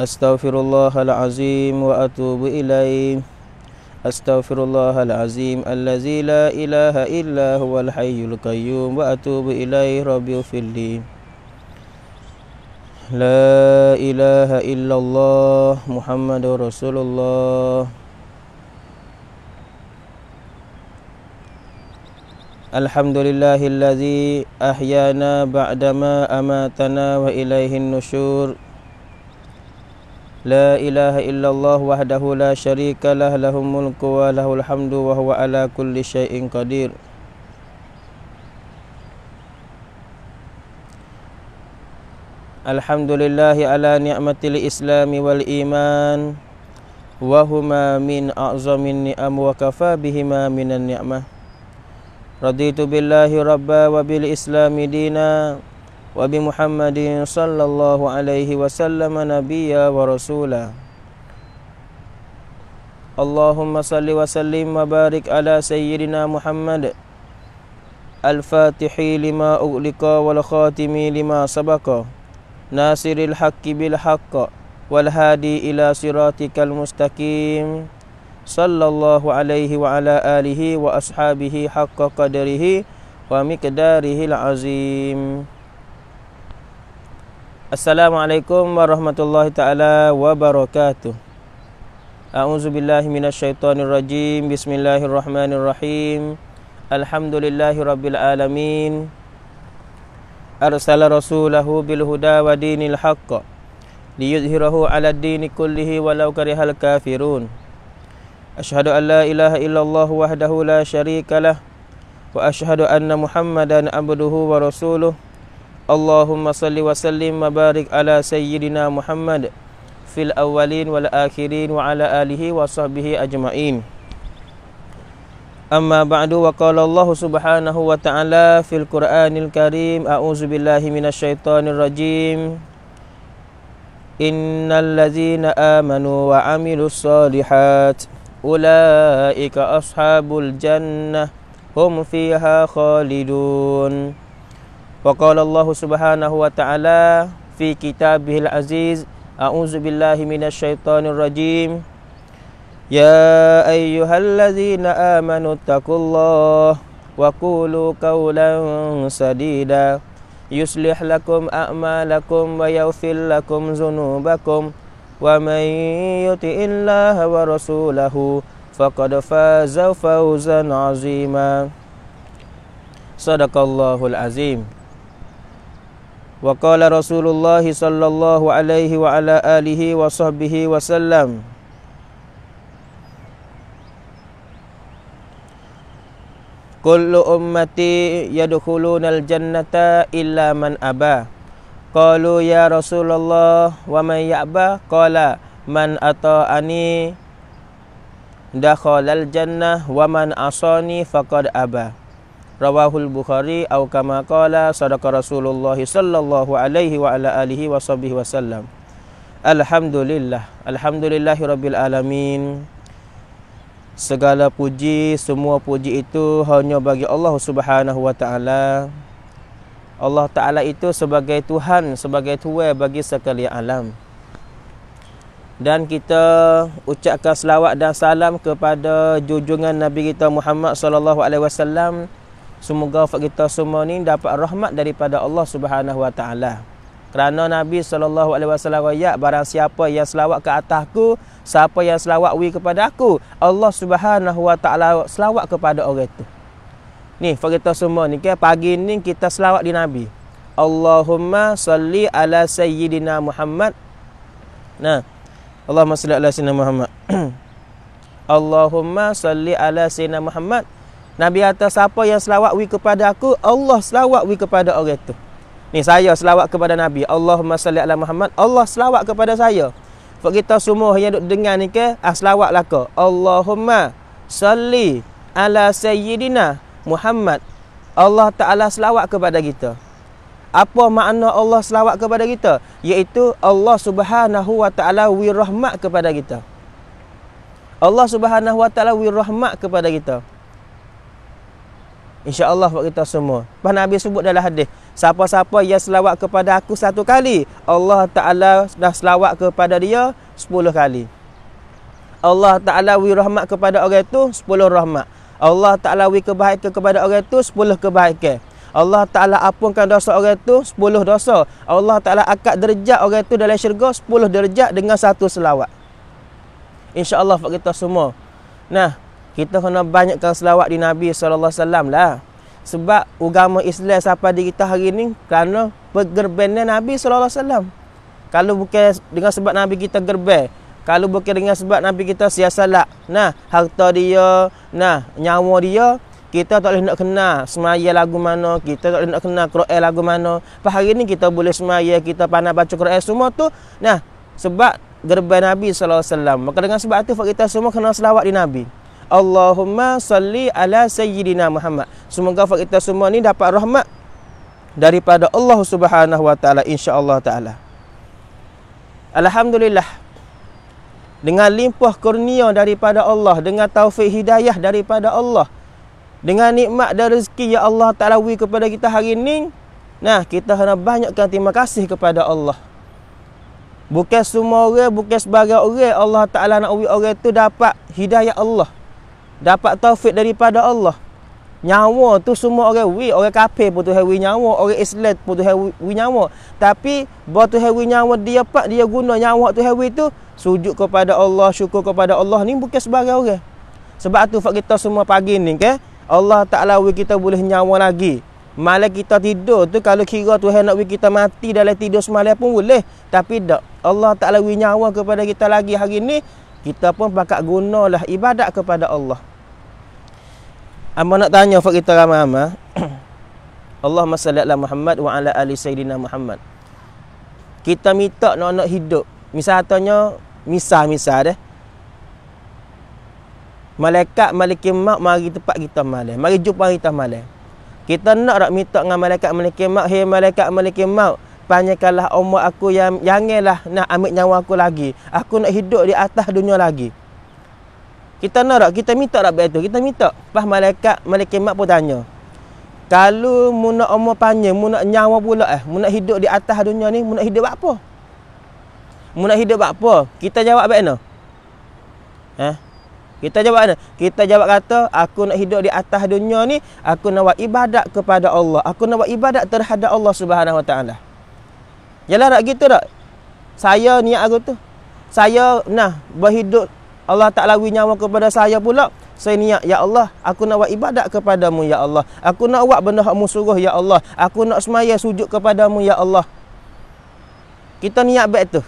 Astaghfirullahalazim wa atubu ilaih Astaghfirullahalazim Allazi la ilaha illa huwal hayyul qayyum Wa atubu ilaih rabbi ufilli La ilaha illallah Muhammadur Rasulullah Alhamdulillahillazi ahyana ba'dama amatana wa ilaihin nusyur La ilaha illallah wahdahu la syarika lah lahum mulku wa lahul hamdu wa huwa ala kulli syai'in qadir Alhamdulillahi ala ni'matil islami wal iman Wahuma min a'zamin ni'am wa kafa bihima minan ni'mah Raditu billahi rabba wa bil islami dinah وبمحمد صلى الله عليه وسلم نبيا ورسولا اللهم صل وسلم وبارك على سيدنا محمد الفاتح لما أغلق والخاتم لما سبق ناصر الحق بالحق والهادي إلى صراطك المستقيم صلى الله عليه وعلى آله وأصحابه حق قدره ومقداره العظيم Assalamualaikum warahmatullahi taala wabarakatuh. A'udzu billahi minasyaitonir rajim. Bismillahirrahmanirrahim. Alhamdulillahirabbil alamin. Arsala rasulahu bil huda wa dinil haqq liyuzhirahu 'ala dini kullihi walau karihal kafirun. Ashhadu an la ilaha illallah wahdahu la syarikalah wa ashhadu anna Muhammadan abduhu wa rasuluhu. Allahumma salli wa sallim mabarik ala sayyidina Muhammad fil awalin wal akhirin wa ala alihi wa sahbihi ajma'in. Amma ba'du wa qala Allah subhanahu wa ta'ala fil Qur'anil Karim a'udzu billahi minasyaitonir rajim. Innal ladzina amanu wa 'amilus solihat ulaika ashabul jannah hum fiha khalidun. وقال الله سبحانه وتعالى في كتابه العزيز أعوذ بالله من الشيطان الرجيم يا أيها الذين آمنوا اتقوا الله وقولوا قولا سديدا يصلح لكم أعمالكم ويغفر لكم ذنوبكم ومن يطع الله ورسوله فقد فاز فوزا عظيما صدق الله العظيم وقال رسول الله صلى الله عليه وعلى آله وصحبه وسلم كل أمتي يدخلون الجنة إلا من أبى قالوا يا رسول الله ومن يأبى قال من أطاعني دخل الجنة ومن عصاني فقد أبى rawahul bukhari atau kama qala sadaqa rasulullah sallallahu alaihi wa ala alihi wa sahbihi wasallam alhamdulillah alhamdulillahi alamin segala puji semua puji itu hanya bagi Allah Subhanahu wa taala Allah taala itu sebagai tuhan sebagai tuan bagi sekalian alam dan kita ucapkan selawat dan salam kepada junjungan Nabi kita Muhammad sallallahu alaihi wasallam semoga wafat kita semua ni dapat rahmat daripada Allah Subhanahu Wa Taala. Kerana Nabi sallallahu alaihi wasallam ya barang siapa yang selawat ke atasku, siapa yang selawat wi kepada aku, Allah Subhanahu Wa Taala selawat kepada orang itu. Ni, fakta kita semua ni kan pagi ni kita selawat di Nabi. Allahumma salli ala sayyidina Muhammad. Nah. Allahumma salli ala sayyidina Muhammad. Allahumma salli ala sayyidina Muhammad. Nabi kata siapa yang selawat wi kepada aku, Allah selawat wi kepada orang itu. Ni saya selawat kepada Nabi. Allahumma salli ala Muhammad. Allah selawat kepada saya. Sebab kita semua yang duk dengar ni ke, ah selawat lah ke. Allahumma salli ala sayyidina Muhammad. Allah Ta'ala selawat kepada kita. Apa makna Allah selawat kepada kita? Yaitu Allah Subhanahu Wa Ta'ala wirahmat kepada kita. Allah Subhanahu Wa Ta'ala wirahmat kepada kepada kita. InsyaAllah buat kita semua. Bahan Nabi sebut dalam hadis. Siapa-siapa yang selawat kepada aku satu kali. Allah Ta'ala dah selawat kepada dia sepuluh kali. Allah Ta'ala wih rahmat kepada orang itu sepuluh rahmat. Allah Ta'ala wih kebaikan kepada orang itu sepuluh kebaikan. Allah Ta'ala apunkan dosa orang itu sepuluh dosa. Allah Ta'ala akad derjat orang itu dalam syurga sepuluh derjat dengan satu selawat. InsyaAllah buat kita semua. Nah, kita kena banyakkan selawat di Nabi SAW lah Sebab agama Islam sampai di kita hari ni Kerana pergerbannya Nabi SAW Kalau bukan dengan sebab Nabi kita gerben Kalau bukan dengan sebab Nabi kita siasalak Nah, harta dia Nah, nyawa dia kita tak boleh nak kena semaya lagu mana Kita tak boleh nak kena Quran lagu mana Pada hari ni kita boleh semaya Kita pandai baca Quran semua tu Nah, sebab gerban Nabi SAW Maka dengan sebab itu kita semua kena selawat di Nabi Allahumma salli ala sayyidina Muhammad. Semoga fakta kita semua ni dapat rahmat daripada Allah Subhanahu wa taala insyaallah taala. Alhamdulillah. Dengan limpah kurnia daripada Allah, dengan taufik hidayah daripada Allah, dengan nikmat dan rezeki yang Allah Taala beri kepada kita hari ini, nah kita hendak banyakkan terima kasih kepada Allah. Bukan semua orang, bukan sebagai orang Allah Taala nak beri orang itu dapat hidayah Allah dapat taufik daripada Allah. Nyawa tu semua orang wi, orang kafir pun tu hawi nyawa, orang Islam pun tu hawi nyawa. Tapi ba tu hawi nyawa dia pak dia guna nyawa tu hawi tu sujud kepada Allah, syukur kepada Allah ni bukan sebarang orang. Sebab tu fak kita semua pagi ni ke, Allah Taala wi kita boleh nyawa lagi. Malah kita tidur tu kalau kira tu nak wi kita mati dalam tidur semalam pun boleh, tapi dak. Allah Taala wi nyawa kepada kita lagi hari ni, kita pun pakak gunalah ibadat kepada Allah. Amma nak tanya Fak kita ramai-ramai Allahumma salli ala Muhammad Wa ala ali sayyidina Muhammad Kita minta nak-nak hidup Misal katanya Misal-misal deh Malaikat Malikim Mak Mari tempat kita malam Mari jumpa kita malam Kita nak nak minta dengan Malaikat Malikim Mak Hei Malaikat Malikim Mak Panyakanlah umur aku yang lah nak ambil nyawa aku lagi Aku nak hidup di atas dunia lagi kita nak tak? Kita minta tak itu? Kita minta. Lepas malaikat, malaikat mak pun tanya. Kalau mu nak umur panjang, mu nak nyawa pula eh. Mu nak hidup di atas dunia ni, mu nak hidup apa? Mu nak hidup apa? Kita jawab apa ini? Eh? Kita jawab apa Kita jawab kata, aku nak hidup di atas dunia ni, aku nak buat ibadat kepada Allah. Aku nak buat ibadat terhadap Allah subhanahu wa ta'ala. Yalah tak gitu tak? Saya niat aku tu. Saya nak berhidup Allah tak lawi nyawa kepada saya pula saya niat ya Allah aku nak buat ibadat kepadamu ya Allah aku nak buat benda hakmu suruh ya Allah aku nak semaya sujud kepadamu ya Allah kita niat baik tu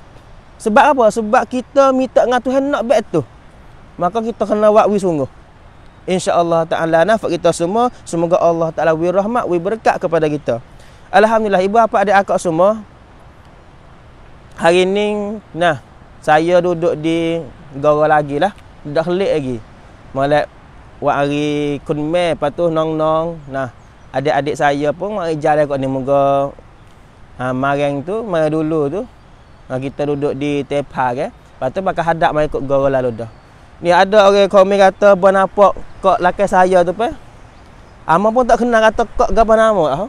sebab apa sebab kita minta dengan Tuhan nak baik tu maka kita kena buat wi sungguh insyaallah taala nafak kita semua semoga Allah taala wi rahmat wi berkat kepada kita alhamdulillah ibu apa ada akak semua hari ini nah saya duduk di gara lagi lah dah kelik lagi malak buat hari kunmeh lepas nong-nong nah adik-adik saya pun mahu jalan kat ni muka ha, marang tu mari dulu tu ha, kita duduk di tepah kan patuh tu bakal hadap mari kat gara lalu dah ni ada orang komen kata buat nampak kat lakai saya tu pe. Ama pun tak kenal kata kok gapa nama ha?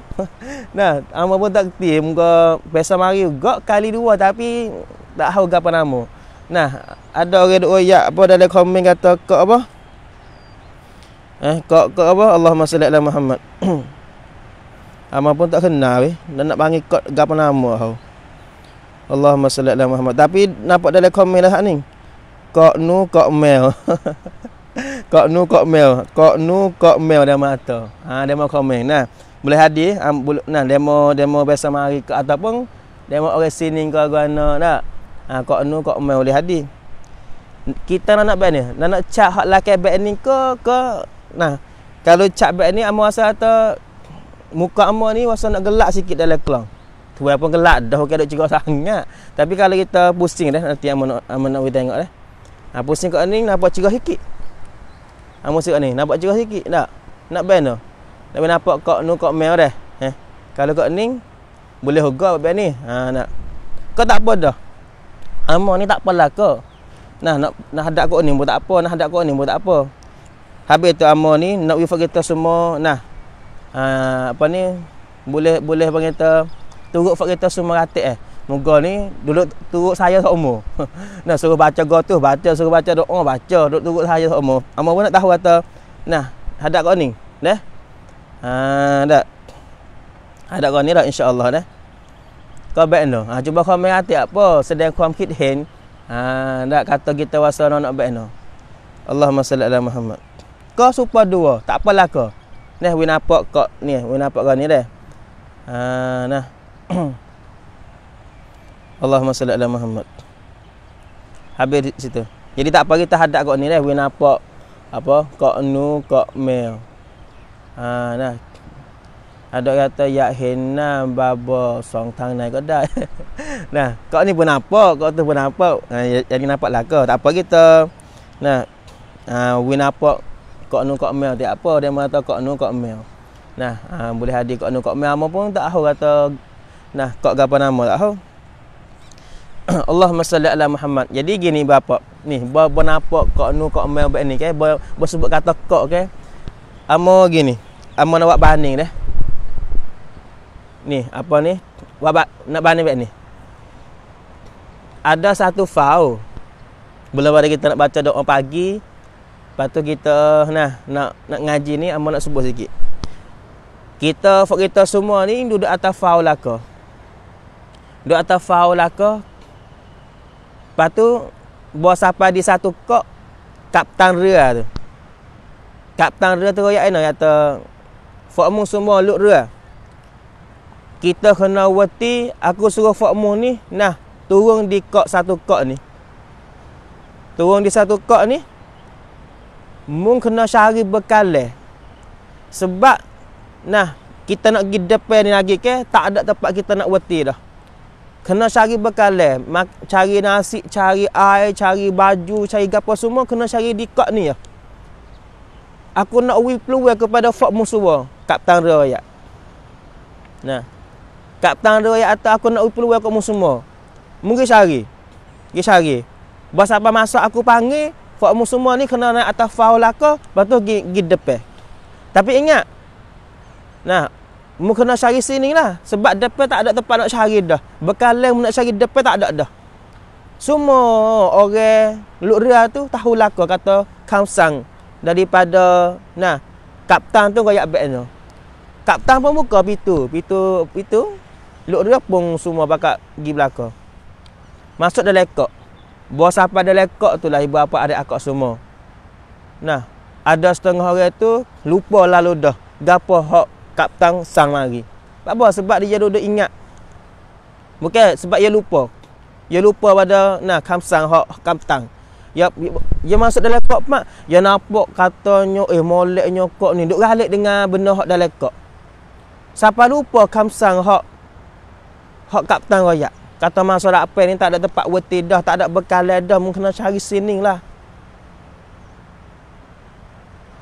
Nah, ama pun tak tim muka biasa mari juga kali dua tapi tak tahu apa nama. Nah, ada orang duk royak apa dalam komen kata kok apa? Eh, kok kok apa? Allahumma salli ala Muhammad. Ama pun tak kenal eh. Dan nak panggil kok apa nama aku. Allahumma salli ala Muhammad. Tapi nampak dalam komen lah ni. Kok nu kok mel. kok nu kok mel. Kok nu kok mel dalam mata. Ha, dia mau komen. Nah, boleh hadir. Um, nah, demo demo besa mari ke ataupun demo orang sini ke agak nak ha, kok nu kok mai oleh hadis kita nak nak ni nak nak cak hak lelaki bag ni ke ke nah kalau cak bag ni amo asal ta muka amo ni rasa nak gelak sikit dalam kelang tu apa gelak dah ke dok cerita sangat tapi kalau kita pusing dah nanti amo nak amo nak kita tengok dah ha, pusing kok ni nampak cerita sikit amo sikit ni nampak cerita sikit tak nak ban dah tapi nampak kau nu kau mai dah eh. kalau kau ning boleh hoga bag ni ha nak kau tak apa dah Amo ni tak apalah ke. Nah nak nak hadap kau ni pun tak apa, nak hadap kau ni pun tak apa. Habis tu amo ni nak wifi kita semua nah. Uh, apa ni boleh boleh bang kita turut fak kita semua rata eh. Moga ni dulu turut saya tak umur. nah suruh baca go tu, baca suruh baca doa, oh, baca duduk turut saya tak umur. Ama pun nak tahu kata nah hadap kau ni, dah. Ah ha, uh, dah. Hadap kau ni dah insya-Allah dah kau baik no ha, kau main apa sedang kau kit hen ah, kata kita wasa no nak baik no Allahumma Muhammad kau supa dua tak apalah kau neh we kau ni we kau ni dah ah, nah Allahumma salli ala Muhammad habis situ jadi tak apa kita hadap kau ni dah we apa kau nu kau mel nah ada kata ya hena baba song tang naik kedai nah kau ni pun apa kau tu pun apa ha, jadi nampak lah ya, kau tak apa kita nah ha, ah, win apa kau nu kau mel tak apa dia mata kau nu kau mel nah ah, boleh hadir kau nu kau mel apa pun tak tahu kata nah kau gapo nama tak tahu Allahumma salli ala Muhammad. Jadi gini bapak. Ni bapa napa kau nu kok mel ni kan. Ba sebut kata kau ke? Amo gini. Amo nak buat banding deh ni apa ni wabak nak bani ni ada satu fau bila pada kita nak baca doa pagi lepas tu kita nah nak nak ngaji ni amba nak sebut sikit kita fok kita semua ni duduk atas fau laka duduk atas fau laka lepas tu buat sampai di satu kok kaptan ria tu kaptan ria tu royak ya, ya, ya, ya, ya, ya, ya, kita kena wati aku suruh fakmu ni nah turun di kok satu kok ni turun di satu kok ni mung kena cari bekal sebab nah kita nak pergi depan ni lagi ke tak ada tempat kita nak wati dah kena cari bekal cari nasi cari air cari baju cari apa semua kena cari di kok ni ya aku nak wi peluang kepada fakmu semua kat tanah raya nah Kat petang tu ayat atas aku nak peluang kat musuh semua. Mungkin sehari. Mungkin sehari. Bas apa masa aku panggil, fak semua ni kena naik atas faul lah kau, lepas tu depan. Tapi ingat, nah, mu kena cari sini lah. Sebab depan tak ada tempat nak cari dah. Bekalan nak cari depan tak ada dah. Semua orang ria tu tahu lah kata Kamsang daripada nah kapten tu kayak baiknya. Kapten pun buka pintu, pintu pintu Luk dia pun semua bakat pergi belakang. Masuk dalam lekok. Bos apa dalam lekok tu lah ibu apa ada akak semua. Nah, ada setengah orang tu lupa lalu dah. Gapo hok kaptang sang mari. Apa sebab dia duduk ingat. Bukan sebab dia lupa. Dia lupa pada nah kamsang hok kaptang. Ya dia masuk dalam lekok mak. Dia nampak katanya eh moleknya kok ni duk galak dengan benda hok dalam lekok. Siapa lupa kamsang hok hak kapten royak. Kata masa rapai ni tak ada tempat wetih dah, tak ada bekal dah, mungkin kena cari sini lah.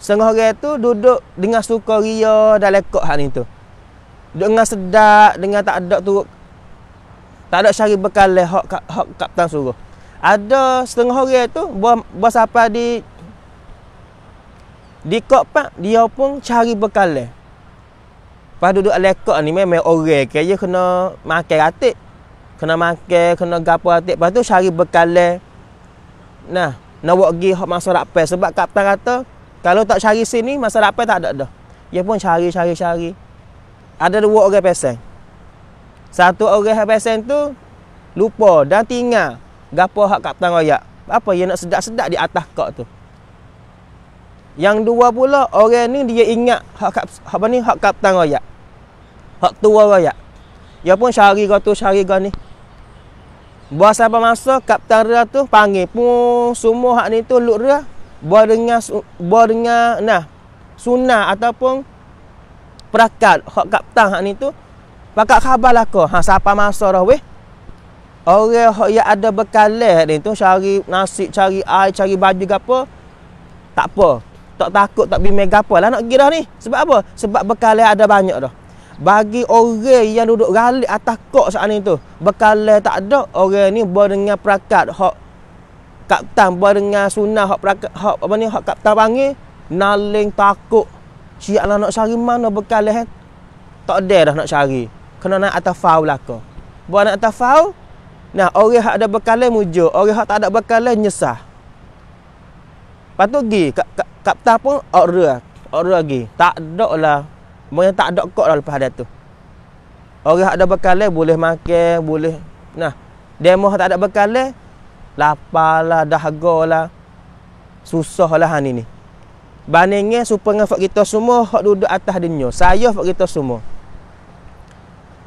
Sengah orang tu duduk dengan suka ria dan lekok hal ni tu. Duduk dengan sedap, dengan tak ada tu. Tak ada cari bekal lah, hak, hak kapten suruh. Ada setengah orang tu, buat, buat sampai di... Di kok pak, dia pun cari bekal lah. Lepas duduk lekat ni memang orang ke je kena makan ratik. Kena makan, kena gapo ratik. Lepas tu cari bekalan. Nah, nak buat pergi masa rapai. Sebab kapten kata, kalau tak cari sini, masa rapai tak ada dah. Dia pun cari, cari, cari. Ada dua orang pesan. Satu orang yang pesan tu, lupa dan tinggal. Gapo hak kapten royak. Apa yang nak sedak-sedak di atas kak tu. Yang dua pula orang ni dia ingat hak kap, apa ni hak kapten royak. Hak tua raya. Ya pun syari kau tu syari kau ni. Buat siapa masa kapten dia tu panggil pun semua hak ni tu luk dia buat dengan buat dengan nah sunnah ataupun perakat hak kapten hak ni tu pakak khabar lah kau. Ha siapa masa dah weh. Orang yang ada bekalan ni tu cari nasi, cari air, cari baju ke apa. Tak apa. Tak takut tak bimbing apa lah nak kira ni. Sebab apa? Sebab bekalan ada banyak dah bagi orang yang duduk galik atas kok saat itu bekalai tak ada orang ni buat dengan perakat hak kaptan buat dengan sunnah hak perakat hak apa ni hak kaptan panggil naling takut siap lah nak cari mana bekalai eh? tak ada dah nak cari kena naik atas faul lah kau buat naik atas faul nah orang yang ada bekalai mujur orang yang tak ada bekalai nyesah lepas tu pergi kaptan pun order lah, order lagi tak ada lah mereka tak ada kok dah lepas dia tu Orang ada bekalai boleh makan Boleh Nah Demo tak ada bekalai Lapar lah Dahga lah Susah lah ni ni Bandingnya Supaya dengan kita semua Hak duduk atas dunia Saya fak kita semua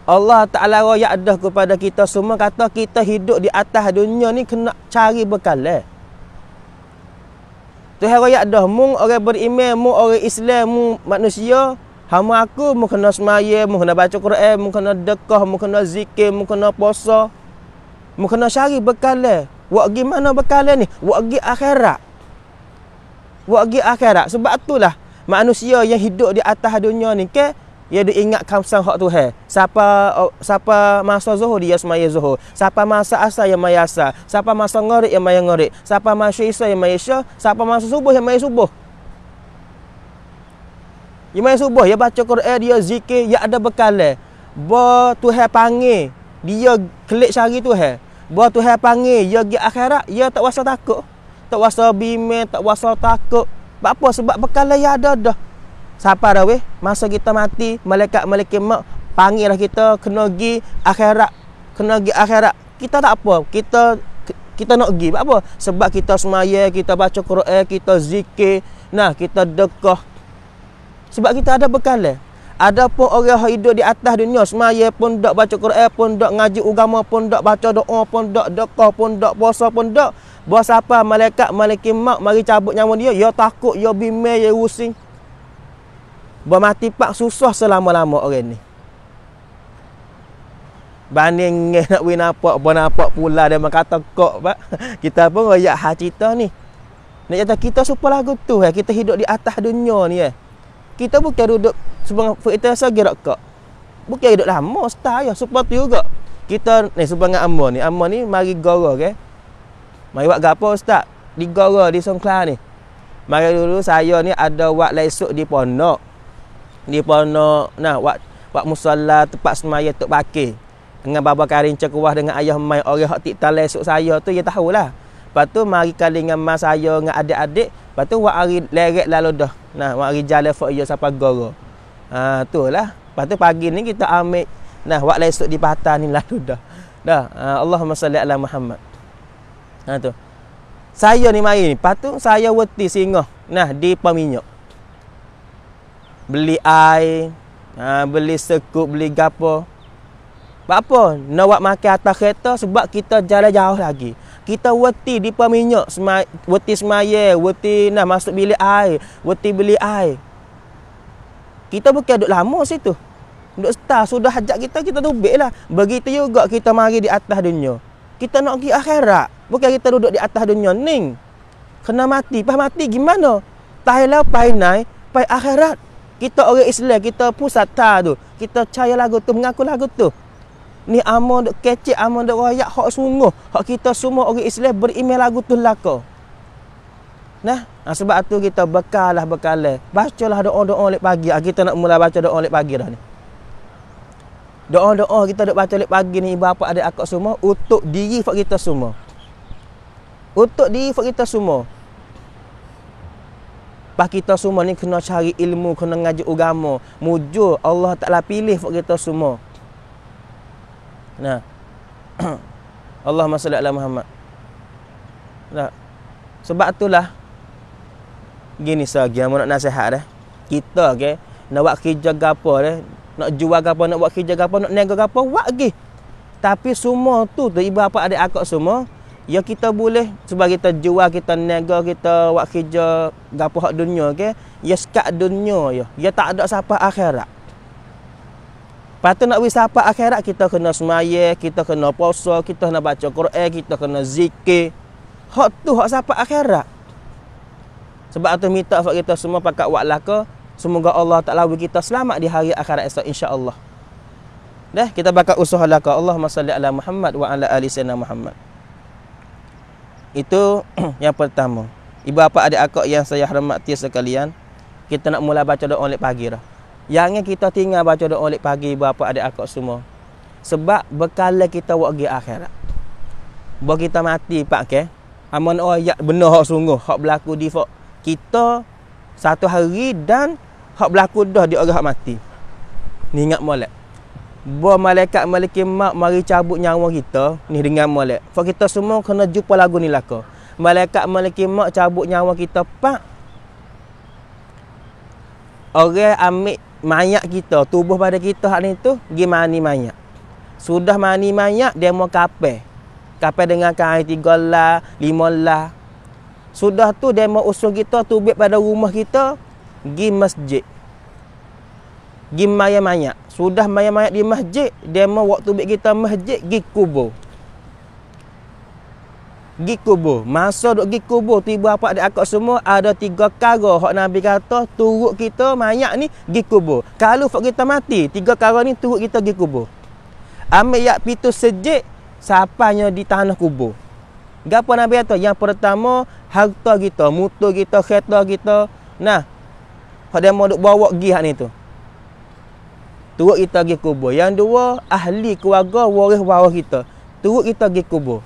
Allah Ta'ala raya adah kepada kita semua Kata kita hidup di atas dunia ni Kena cari bekal eh? Tuhan raya adah Mung orang beriman Mung orang Islam Mung manusia Hama aku mu kena semaya, mu kena baca Quran, mu kena dekah, mu kena zikir, mu kena puasa. Mu kena cari bekal. Wak gi mana bekal ni? Wak gi akhirat. Wak gi akhirat. Sebab itulah manusia yang hidup di atas dunia ni ke dia ada ingat kamsan hak tu hai. Siapa oh, siapa masa zuhur dia semaya zuhur. Siapa masa asar yang maya asar. Siapa masa ngorek yang maya ngorek Siapa masa isa yang maya isa. Siapa masa subuh yang maya subuh. Imam subuh ya baca Quran eh, dia zikir ya ada bekalan. Eh. Ba Tuhan panggil dia kelik sehari tu ha. Eh. Ba Tuhan panggil ya gi akhirat ya tak rasa takut. Tak rasa bimbel, tak rasa takut. Sebab apa? Sebab bekalnya yang ada dah. Siapa dah weh? Masa kita mati, malaikat malaikat mak panggil lah kita kena pergi akhirat. Kena pergi akhirat. Kita tak apa. Kita kita nak pergi. apa? Sebab kita semaya, kita baca Quran, kita zikir. Nah, kita dekah. Sebab kita ada bekal Ada pun orang yang hidup di atas dunia Semaya pun tak baca Quran pun tak Ngaji agama pun tak Baca doa pun tak Dekah pun tak Puasa pun tak Buat apa? malaikat maliki mak Mari cabut nyawa dia Ya takut ya bimai ya usin Buat mati pak susah selama-lama orang ni Banding nak win apa Buat apa pula dia mengkata kok pak Kita pun rakyat hak cerita ni Nak cerita kita supaya lagu tu eh. Kita hidup di atas dunia ni eh kita bukan duduk sebab kita rasa gerak kak bukan duduk lama setah ya sebab juga kita ni sebab dengan Amma ni Amma ni mari gara okay? mari buat gapa ustaz di gara di songklar ni mari dulu saya ni ada buat lesuk di ponok di ponok nah buat buat musalla tempat semaya tok baki dengan baba karin cekuah dengan ayah mai orang hak tik tal lesuk saya tu ya tahulah lepas tu mari kali dengan mak saya dengan adik-adik Lepas tu buat hari leret lalu dah. Nah, buat hari jalan for you sampai goro. Ha tu lah. Lepas tu pagi ni kita ambil nah buat lesuk di patah ni lalu dah. Dah. Ha, Allahumma salli ala Muhammad. Ha tu. Saya ni mari ni. Lepas saya weti singa. Nah, di peminyak. Beli air, ha, beli sekup, beli gapo. Sebab apa? Nak buat makan atas kereta sebab kita jalan jauh lagi. Kita wati di peminyak, wati semaya, wati nak masuk bilik air, wati beli air. Kita bukan duduk lama situ. Duduk setah, sudah hajat kita, kita tubik lah. Begitu juga kita mari di atas dunia. Kita nak pergi akhirat. Bukan kita duduk di atas dunia. Ning. Kena mati. Pas mati, gimana? Tahilah, pai naik, pai akhirat. Kita orang Islam, kita pusat tu. Kita percaya lagu tu, mengaku lagu tu ni amun dok kecil amun dok royak hak sungguh hak kita semua orang Islam berimel lagu tu laka nah nah ha, sebab tu kita bekallah bekal bacalah doa-doa lek pagi ha, kita nak mula baca doa lek pagi dah ni doa-doa kita dok baca lek pagi ni ibu bapa ada akak semua untuk diri fak kita semua untuk diri fak kita semua Pak kita semua ni kena cari ilmu, kena ngaji agama. Mujur Allah Taala pilih buat kita semua. Nah. Allahumma salli ala Muhammad. Nah. Sebab itulah gini sahaja so, nak nasihat dah. Kita ke okay, nak buat kerja gapo dah, nak jual gapo, nak buat kerja gapo, nak niaga gapo, buat lagi. Tapi semua tu tu ibu bapa ada akak semua, ya kita boleh sebab kita jual, kita niaga, kita buat kerja gapo hak dunia ke, okay, ya sekat dunia ya. Ya tak ada siapa akhirat. Patut nak wis apa akhirat kita kena semaya, kita kena puasa, kita kena baca Quran, kita kena zikir. Hak tu hak siapa akhirat. Sebab tu minta fak kita semua pakat waklah ke, semoga Allah Taala bagi kita selamat di hari akhirat esok insya-Allah. Dah, kita bakal usaha lah ke Allahumma salli ala Muhammad wa ala ali sayyidina Muhammad. Itu yang pertama. Ibu bapa ada akak yang saya hormati sekalian, kita nak mula baca doa oleh pagi dah. Yang kita tinggal baca doa oleh pagi berapa ada akak semua. Sebab bekala kita buat di akhirat. Buat kita mati pak ke. Okay? Aman oh ya benar hak sungguh. Hak berlaku di fok. Kita satu hari dan hak berlaku dah di orang hak mati. Ni ingat molek. Buat malaikat maliki mak mari cabut nyawa kita. Ni dengan molek. Fok kita semua kena jumpa lagu ni laka. Malaikat maliki mak cabut nyawa kita pak. Orang ambil mayat kita, tubuh pada kita hari itu pergi mani mayat. Sudah mani mayat, dia mau kape. Kape dengan kain tiga lah, lima lah. Sudah tu dia mau usul kita tubik pada rumah kita, pergi masjid. Pergi mayat-mayat. Sudah mayat-mayat di masjid, dia mau waktu tubik kita masjid, pergi kubur gi kubur masa duk gi kubur tiba apa di akak semua ada tiga kara hak nabi kata turut kita mayat ni gi kubur kalau fak kita mati tiga kara ni turut kita gi kubur ambil yak pitu sejik sapanya di tanah kubur gapo nabi kata yang pertama harta kita motor kita kereta kita nah hak dia mau duk bawa gi hak ni tu turut kita gi kubur yang dua ahli keluarga waris-waris kita turut kita gi kubur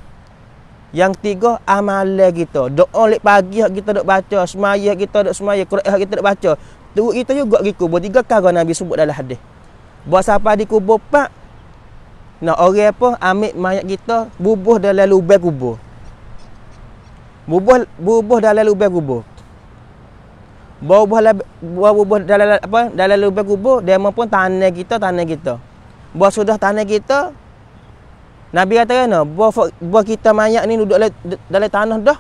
yang tiga amalan kita. Doa lek pagi hak kita dok baca, semaya kita dok semaya, Quran hak kita dok baca. Tu itu juga riku ber tiga kagak Nabi sebut dalam hadis. Buat siapa di kubur pak nak orang apa ambil mayat kita bubuh dalam lubang kubur. Bubuh bubuh dalam lubang kubur. Bau bubuh bau bubuh dalam apa dalam lubang kubur dia pun tanah kita tanah kita. Buat sudah tanah kita Nabi kata kena buah buah kita mayat ni duduk dalam dalam tanah dah.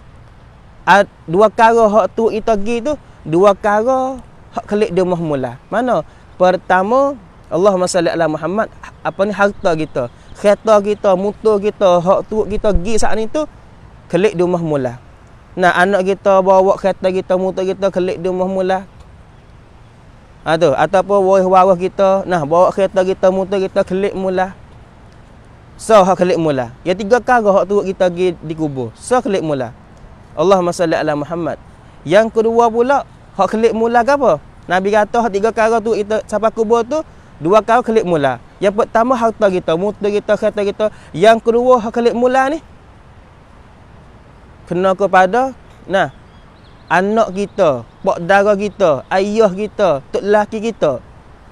dua cara hak tu kita pergi tu, dua cara hak kelik dia mahmula. Mana? Pertama, Allah salli ala Muhammad, apa ni harta kita, kereta kita, mutu kita, hak tu kita pergi saat ni tu kelik dia mahmula. Nah, anak kita bawa kereta kita, mutu kita kelik dia mahmula. Ha tu, ataupun waris-waris kita, nah bawa kereta kita, mutu kita kelik mula. So hak kelik mula. Ya tiga kali hak tu kita pergi di kubur. So kelik mula. Allahumma salli ala Muhammad. Yang kedua pula hak kelik mula ke apa? Nabi kata hak tiga kali tu kita sampai kubur tu dua kali kelik mula. Yang pertama hak harta kita, motor kita, kata kita. Yang kedua hak kelik mula ni kena kepada nah anak kita, pak dara kita, ayah kita, tok laki kita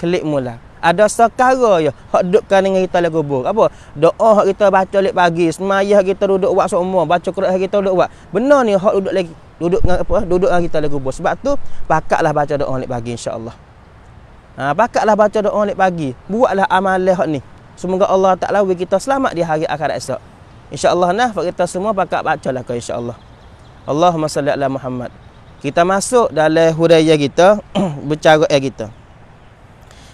kelik mula ada sekara ya, hak dudukkan dengan kita lagu kubur apa doa hak kita baca lek pagi semayah kita duduk buat semua baca Quran kita duduk buat benar ni hak duduk lagi duduk dengan apa duduk dengan kita lagu kubur sebab tu pakatlah baca doa lek pagi insyaallah ha pakatlah baca doa lek pagi buatlah amalan hak ni semoga Allah Taala bagi kita selamat di hari akhirat esok insyaallah nah bagi kita semua pakat bacalah kau insyaallah Allahumma salli ala Muhammad kita masuk dalam huraya kita bercakap kita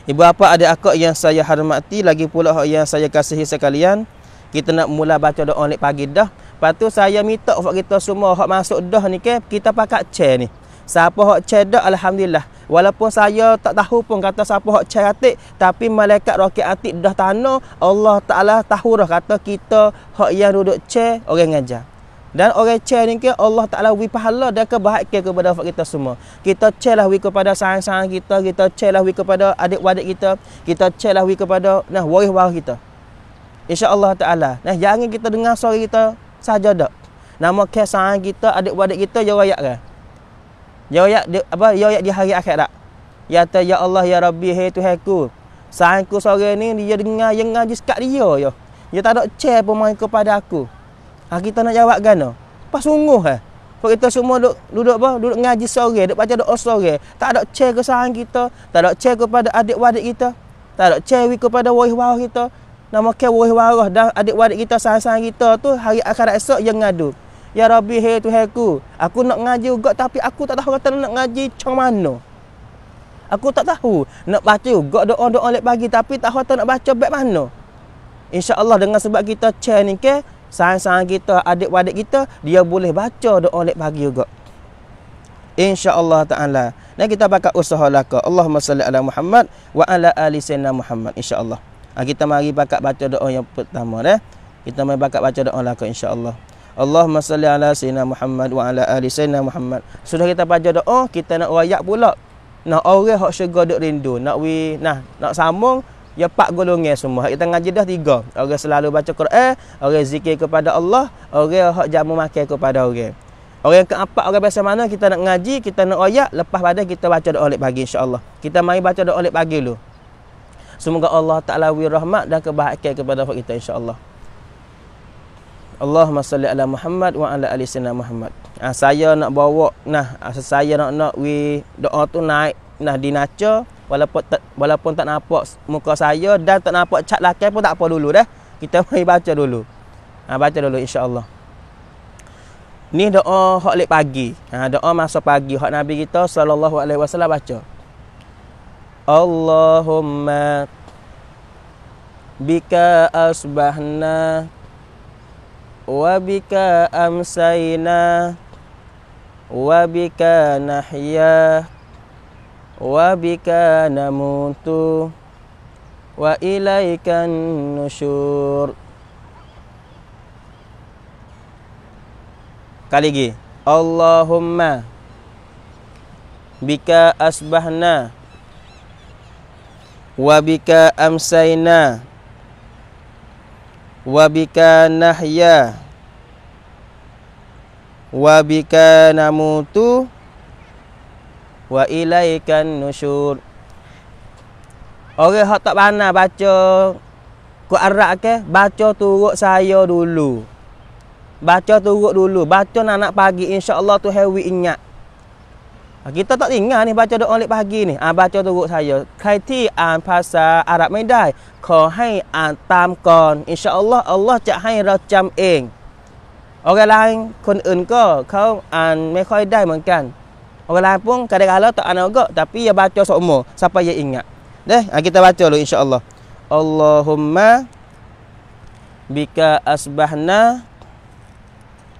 Ibu apa ada akak yang saya hormati lagi pula hak yang saya kasihi sekalian. Kita nak mula baca doa lek pagi dah. Lepas saya minta hak kita semua hak masuk dah ni ke kita pakat chair ni. Siapa hak chair dah alhamdulillah. Walaupun saya tak tahu pun kata siapa hak chair atik tapi malaikat rakyat atik dah tanah Allah Taala tahu dah kata kita hak yang duduk chair orang ngajar. Dan orang cair ni ke Allah Ta'ala beri pahala dan kebahagiaan kepada wafat kita semua. Kita cair lah kepada sayang-sayang kita. Kita cair lah kepada adik-adik kita. Kita cair lah kepada nah, waris-waris kita. Insya Allah Ta'ala. Nah, jangan kita dengar suara kita saja tak. Nama kesayang kita, adik-adik kita, ya rakyat kan? Ya rakyat di, apa, ya rakyat di hari akhir tak? Ya ta, ya Allah, ya Rabbi, hei Tuhan ku. Sayangku sore ni, dia dengar, yang ngaji sekat dia. Ya. Dia tak ada cair pemain kepada aku. Aku. Ha, kita nak jawab gana? Apa sungguh eh? Kalau kita semua duduk, duduk apa? Duduk ngaji sore, duduk baca doa sore. Tak ada cek kesalahan kita. Tak ada cek kepada adik wadik kita. Tak ada cek kepada warih-warah kita. Nama ke warih-warah dan adik wadik kita, sahan-sahan kita tu hari akhirat esok yang ngadu. Ya Rabbi, hey tu hey Aku nak ngaji juga tapi aku tak tahu kata nak ngaji macam mana. Aku tak tahu nak baca juga doa-doa lepas pagi tapi tak tahu nak baca baik mana. Allah dengan sebab kita cek ni ke, sang-sang kita, adik-adik kita, dia boleh baca doa oleh pagi juga. Insya-Allah taala. Dan kita pakai usaha laka. Allahumma salli ala Muhammad wa ala ali sayyidina Muhammad insya-Allah. Ah, kita mari pakat baca doa yang pertama dah. Kita mari pakat baca doa laka insya-Allah. Allahumma salli ala sayyidina Muhammad wa ala ali sayyidina Muhammad. Sudah kita baca doa, kita nak wayak pula. Nak orang hok syurga duk rindu, nak wi nah, nak sambung Ya pak golongnya semua. Kita ngaji dah tiga. Orang selalu baca Quran, orang zikir kepada Allah, orang hak jamu makan kepada orang. Orang yang keempat orang biasa mana kita nak ngaji, kita nak oyak lepas pada kita baca doa oleh pagi insya-Allah. Kita mari baca doa oleh pagi dulu. Semoga Allah Taala wi rahmat dan kebahagiaan kepada kita insya-Allah. Allahumma salli ala Muhammad wa ala ali sayyidina Muhammad. Ah saya nak bawa nah ah, saya nak nak wi doa tu naik nah dinaca walaupun tak walaupun tak nampak muka saya dan tak nampak cat lakai pun tak apa dulu dah. Kita mari baca dulu. Ha, baca dulu insya-Allah. Ni doa hak lek pagi. Ha, doa masa pagi hak Nabi kita sallallahu alaihi wasallam baca. Allahumma bika asbahna wa bika amsayna wa bika nahyaa وَبِكَ نَمُوتُ وَإِلَيْكَ النُّشُورُ Kali lagi. Allahumma bika asbahna wa bika amsayna wa bika nahya wa bika namutu wa ilaikan nusyur orang hak tak pandai baca Quran ke baca turut saya dulu baca turut dulu baca nak nak pagi insyaallah tu hewi ingat ha, kita tak ingat ni baca doa lek pagi ni ah baca turut saya kaiti an pasa arab medai kau, hai an tam kon insyaallah Allah jak hai racam eng orang lain คนอื่นก็เขาอ่านไม่ค่อยได้เหมือนกัน walaupun kadang-kadang tak ana gak tapi ya baca semua siapa ya ingat deh ha, kita baca dulu insya Allah. Allahumma bika asbahna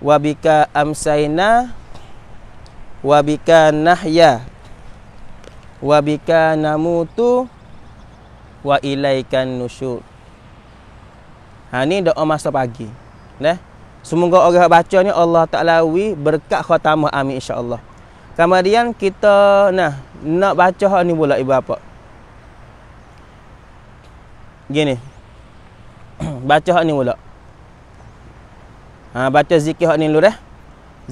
wa bika amsayna wa bika nahya wa bika namutu wa ilaikan nusyur ha ni doa masa pagi deh semoga orang baca ni Allah Taala wi berkat khatamah amin Allah. Kemudian kita nah nak baca hak ni pula ibu bapa. Gini. baca hak ni pula. Ha, baca zikir hak ni dulu dah.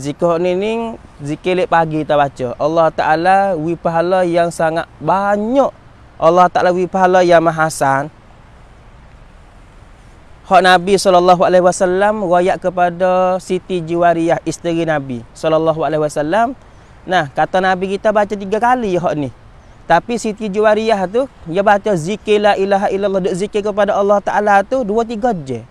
Zikir hak ni ni zikir lek pagi kita baca. Allah Taala wi pahala yang sangat banyak. Allah Taala wi pahala yang mahasan. Hak Nabi saw alaihi kepada Siti Jiwariyah isteri Nabi saw alaihi Nah, kata Nabi kita baca tiga kali ya hak ni. Tapi Siti Juwariyah tu, dia baca zikir la ilaha illallah, duduk zikir kepada Allah Ta'ala tu dua tiga je.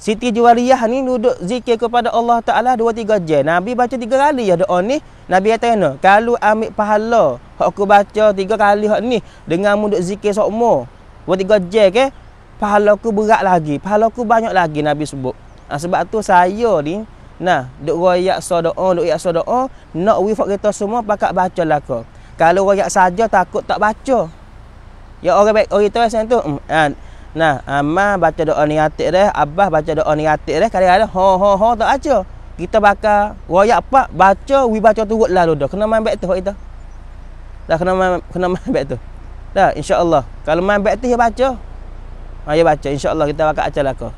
Siti Juwariyah ni duduk zikir kepada Allah Ta'ala dua tiga je. Nabi baca tiga kali ya doa ni. Nabi kata ni, kalau ambil pahala, ku baca tiga kali hak ni, dengan duduk zikir sokmo, dua tiga je ke, pahala ku berat lagi, pahala ku banyak lagi Nabi sebut. Nah, sebab tu saya ni, Nah, duk royak sada'a, duk royak sada'a, nak wifat kita semua pakat baca laka. Kalau royak saja takut tak baca. Ya orang baik, orang tahu tu. Mm, ah, nah, nah ama baca doa ni atik dah, abah baca doa ni atik dah, kadang-kadang ho ho ho tak aja. Kita bakal royak apa? Baca, wi baca turut lah dah. Kena main baik tu kita. Dah kena main kena main baik tu. Dah insya-Allah. Kalau main baik tu ya baca. Ha ya baca insya-Allah kita bakal acalah kau.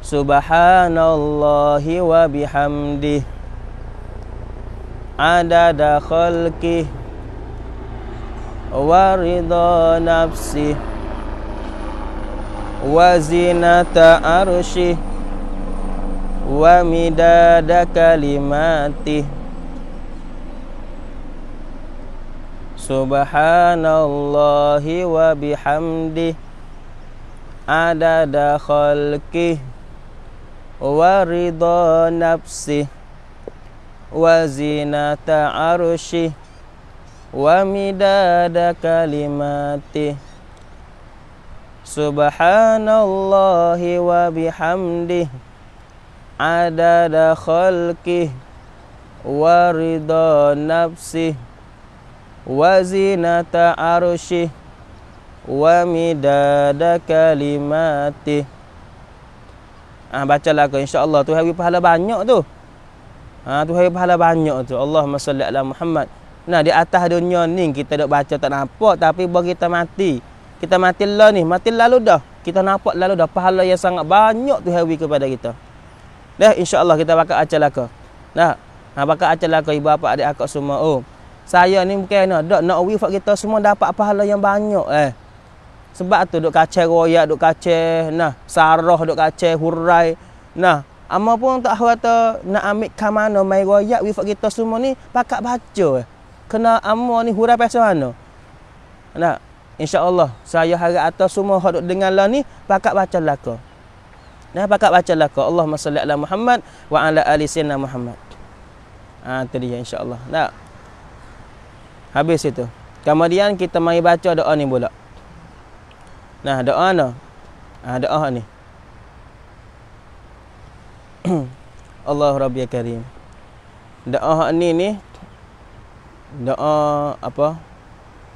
Subhanallahi wa bihamdih Adada khalkih Wa rida nafsih Wa zinata Wa midada kalimatih Subhanallahi wa bihamdih Adada khalkih ورضا نفسه وزينة عرشه ومداد كلماته سبحان الله وبحمده عدد خلقه ورضا نفسه وزينة عرشه ومداد كلماته Ha bacalah kau insya-Allah tu hari pahala banyak tu. Ha tu hari pahala banyak tu. Allahumma salli ala Muhammad. Nah di atas dunia ni kita dak baca tak nampak tapi bagi kita mati. Kita mati lah ni, mati lalu dah. Kita nampak lalu dah pahala yang sangat banyak tu hari kepada kita. Dah insya-Allah kita bakal acalah kau. Nah, ha bakal acalah kau ibu bapa adik akak semua. Oh, saya ni bukan nak dak nak wifat kita semua dapat pahala yang banyak eh. Sebab tu duk kacai royak, duk kacai nah, sarah duk kacai hurai. Nah, ama pun tak tahu kata nak ambil ke mana mai royak wifak kita semua ni pakak baca eh. Kena ama ni hurai pasal mana? Nah, insya-Allah saya harap atas semua hak duk dengar lah ni pakak baca laka. Nah, pakak baca laka. Allahumma salli ala Muhammad wa ala ali sayyidina Muhammad. Ah, ha, tadi insya-Allah. Nah. Habis itu. Kemudian kita mai baca doa ni pula. Nah, doa ana. Ah doa ni. Allah Rabbia Karim. Doa ni ni doa apa?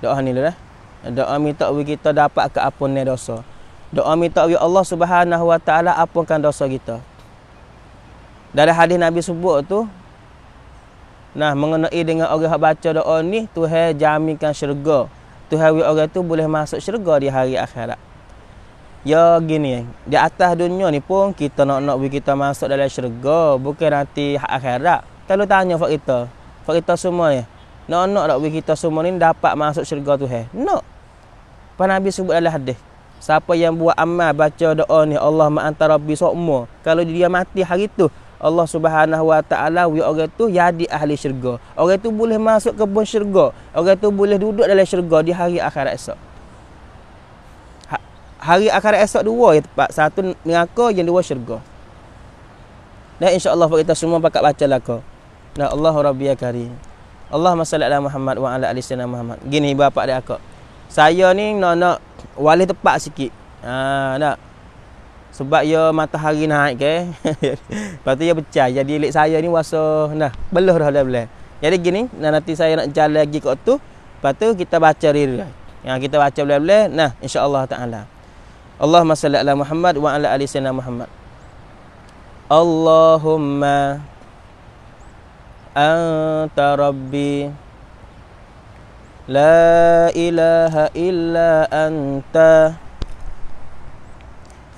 Doa ni lah. Eh. Doa minta we kita dapat ke apa ni dosa. Doa minta we Allah Subhanahu Wa Taala apunkan dosa kita. Dari hadis Nabi sebut tu Nah mengenai dengan orang yang baca doa ni Tuhan jaminkan syurga satu hari orang tu boleh masuk syurga di hari akhirat. Ya gini, di atas dunia ni pun kita nak-nak bagi kita masuk dalam syurga, bukan nanti akhirat. Kalau tanya fak kita, fak kita semua ni, nak-nak tak bagi kita semua ni dapat masuk syurga tu hai? No. Pan Nabi sebut dalam hadis, siapa yang buat amal baca doa ni Allah ma'antara bi sokmo, kalau dia mati hari tu, Allah Subhanahu Wa Taala wi orang tu jadi ahli syurga. Orang tu boleh masuk ke bun syurga. Orang tu boleh duduk dalam syurga di hari akhirat esok. Ha, hari akhirat esok dua ya tepat. Satu neraka yang dua syurga. Dan insya-Allah kita semua pakat bacalah ko. Nah Allah Rabbia ya Karim. Allahumma salli ala Muhammad wa ala ali sayyidina Muhammad. Gini bapak dia aku. Saya ni nak nak wali tepat sikit. Ha nak sebab ya matahari naik ke. Lepas tu ya pecah. Jadi elik saya ni rasa nah, belah dah belah. Jadi gini, nah, nanti saya nak jalan lagi kat tu. Lepas tu kita baca riri. Yang kita baca belah-belah. Nah, insya-Allah taala. Allah salli ala Muhammad wa ala ali sayyidina Muhammad. Allahumma anta rabbi la ilaha illa anta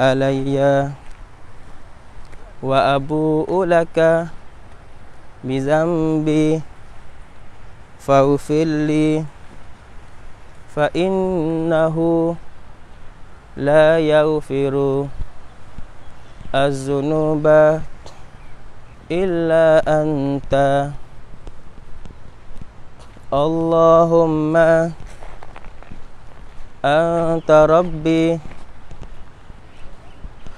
علي وأبوء لك بذنبي فاغفر لي فإنه لا يغفر الذنوب إلا أنت اللهم أنت ربي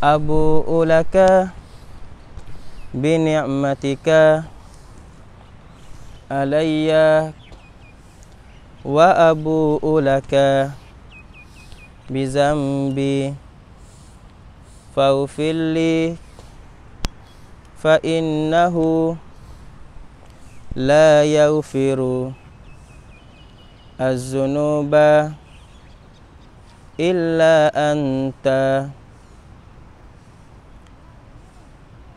abu ulaka bi ni'matika alayya wa abu ulaka bi zambi fa'ufilli fa innahu la yaghfiru az-zunuba illa anta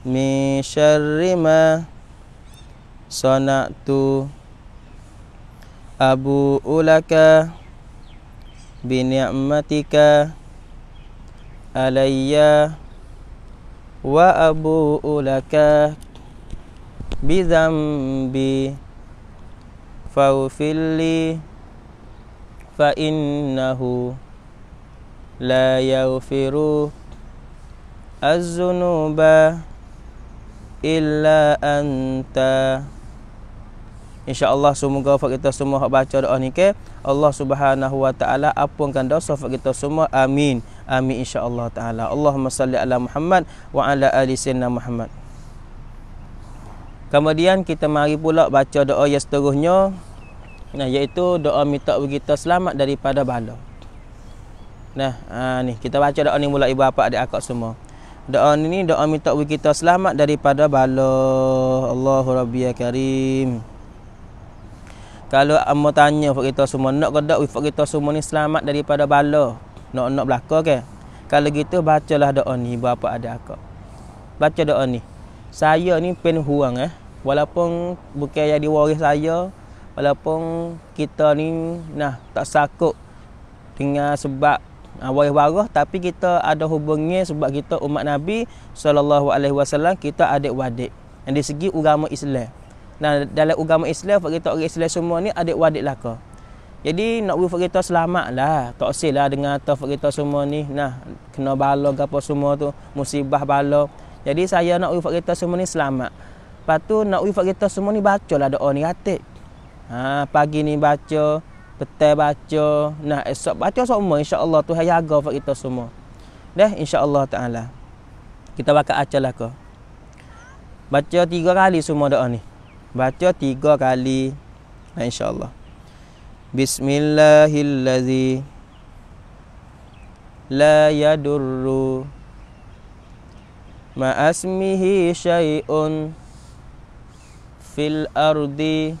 min syarri ma sanatu abu ulaka bi ni'matika alayya wa abu ulaka bi dhanbi fawfilli fa innahu la yaghfiru az-zunuba illa anta InsyaAllah semoga fak kita semua hak baca doa ni ke Allah subhanahu wa ta'ala apungkan dosa fak kita semua Amin Amin insyaAllah ta'ala Allahumma salli ala Muhammad wa ala ali sinna Muhammad Kemudian kita mari pula baca doa yang seterusnya nah, Iaitu doa minta kita selamat daripada bala Nah, aa, ah, ni kita baca doa ni mula ibu bapa adik akak semua doa ini doa minta kita selamat daripada bala Allahu rabbia ya karim kalau amma tanya buat kita semua nak ke dak buat kita semua ni selamat daripada bala nak nak belaka ke kalau gitu bacalah doa ni bapa ada aku baca doa ni saya ni pen huang eh walaupun bukan yang diwaris saya walaupun kita ni nah tak sakut dengan sebab waris ah, waras tapi kita ada hubungnya sebab kita umat Nabi sallallahu alaihi wasallam kita adik wadik yang di segi agama Islam. Nah dalam agama Islam fak kita orang Islam semua ni adik wadik lah laka. Jadi nak bagi kita selamat lah. Tak usil lah dengan tau kita semua ni. Nah, kena bala ke apa semua tu. Musibah bala. Jadi saya nak bagi kita semua ni selamat. Lepas tu nak bagi kita semua ni baca lah doa ni katik. Ha, ah, pagi ni baca petai baca nah esok baca semua insyaallah Tuhan jaga buat kita semua deh insyaallah taala kita bakal acalah ke baca tiga kali semua doa ni baca tiga kali nah insyaallah bismillahillazi la yadurru ma asmihi syai'un fil ardi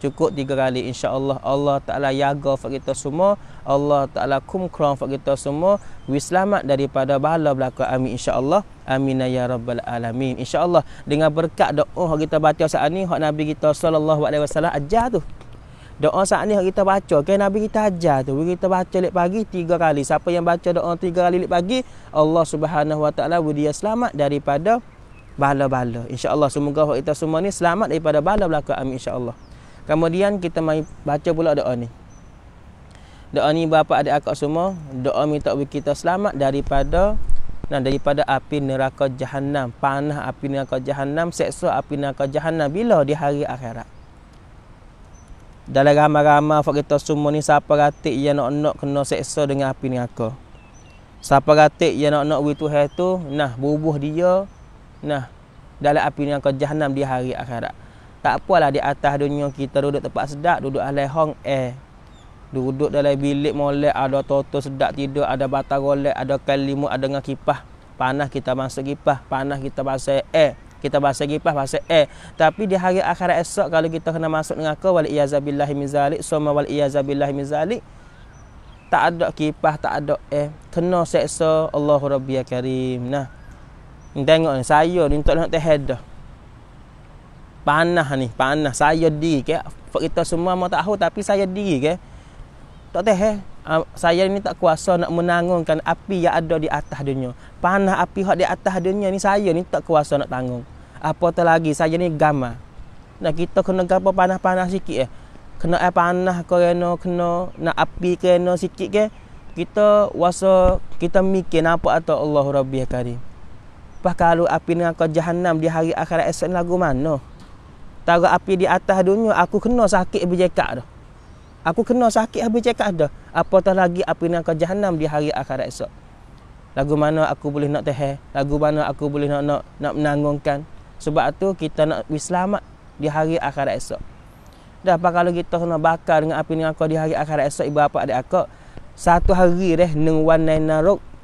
cukup tiga kali Insya Allah Allah taala jaga fak kita semua Allah taala kumkrong fak kita semua wis selamat daripada bala belaka amin Insya Allah. amin ya rabbal alamin Insya Allah. dengan berkat doa oh, kita baca saat ni hak nabi kita sallallahu alaihi wasallam ajar tu Doa saat ni kita baca kan Nabi kita ajar tu kita baca lek pagi tiga kali siapa yang baca doa tiga kali lek pagi Allah Subhanahu wa taala dia selamat daripada bala-bala Allah. semoga kita semua ni selamat daripada bala belaka amin Insya Allah. Kemudian kita mai baca pula doa ni. Doa ni bapa ada akak semua, doa minta bagi kita selamat daripada nah daripada api neraka jahanam, panah api neraka jahanam, seksa api neraka jahanam bila di hari akhirat. Dalam ramai-ramai fak kita semua ni siapa ratik yang nak-nak kena seksa dengan api neraka. Siapa ratik yang nak-nak wi Tuhan tu, nah bubuh dia nah dalam api neraka jahanam di hari akhirat. Tak apalah di atas dunia kita duduk tempat sedap, duduk alai hong eh. Duduk dalam bilik molek, ada toto sedap tidur, ada bata golek, ada kain ada dengan kipah. Panas kita masuk kipah, panas kita basah eh. Kita basah kipah, basah eh. Tapi di hari akhirat esok, kalau kita kena masuk dengan kau, wal iyazabillahi mizalik, soma wal iyazabillahi mizalik, tak ada kipah, tak ada eh. Kena seksa Allah Rabbiya Karim. Nah, tengok ni, saya ni tak nak terhadap panah ni panah saya di ke okay? kita semua mau tahu tapi saya di ke okay? tak teh eh? Ah, saya ni tak kuasa nak menanggungkan api yang ada di atas dunia panah api hak di atas dunia ni saya ni tak kuasa nak tanggung apatah lagi saya ni gama nah kita kena gapo panah-panah sikit eh kena air eh, panah kerana kena nak api kerana sikit ke kita waso, kita mikir apa atau Allah Rabbi Karim Pas kalau api dengan ke jahannam di hari akhirat esok lagu mana? tara api di atas dunia aku kena sakit berjekak dah aku kena sakit berjekak dah apatah lagi api neraka jahanam di hari akhirat esok lagu mana aku boleh nak teh lagu mana aku boleh nak nak nak menanggungkan sebab tu kita nak selamat di hari akhirat esok dah apa kalau kita kena bakar dengan api neraka di hari akhirat esok ibu bapa adik aku satu hari deh neng wan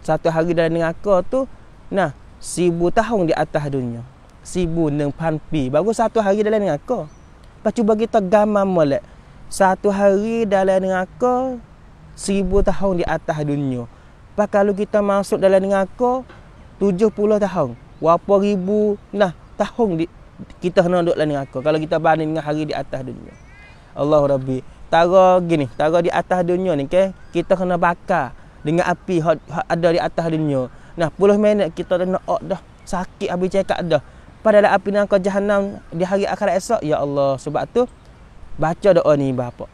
satu hari dalam neraka tu nah sibu tahun di atas dunia sibu neng panpi. Baru satu hari dalam dengan kau. Lepas tu bagi tu molek. Satu hari dalam dengan kau, seribu tahun di atas dunia. Lepas kalau kita masuk dalam dengan kau, tujuh puluh tahun. Berapa ribu nah tahun di, kita nak duduk dalam dengan kau. Kalau kita banding dengan hari di atas dunia. Allah Rabbi. Tara gini, tara di atas dunia ni, okay? kita kena bakar dengan api yang ada di atas dunia. Nah, puluh minit kita dah nak ok dah. Sakit habis cekak dah padahal api neraka jahanam di hari akhirat esok ya Allah sebab tu baca doa ni bapak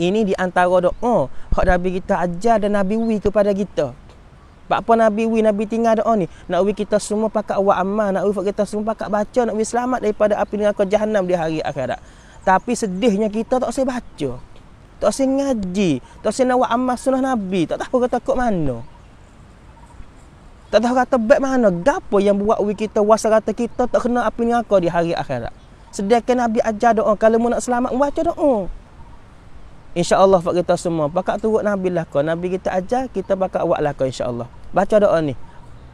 ini di antara doa hak Nabi kita ajar dan Nabi wi kepada kita Bak apa Nabi wi Nabi tinggal doa ni nak wi kita semua pakak awak amal nak wi kita semua pakak baca nak wi selamat daripada api neraka jahanam di hari akhirat tapi sedihnya kita tak usah baca tak usah ngaji tak usah nak amal sunah Nabi tak tahu kata kok mana tak tahu kata baik mana Gapa yang buat we kita Wasa kata kita tak kena api ni aku Di hari akhirat Sedangkan Nabi ajar doa Kalau mau nak selamat Baca doa InsyaAllah buat kita semua Pakat turut Nabi lah kau Nabi kita ajar Kita pakat buat lah kau InsyaAllah Baca doa ni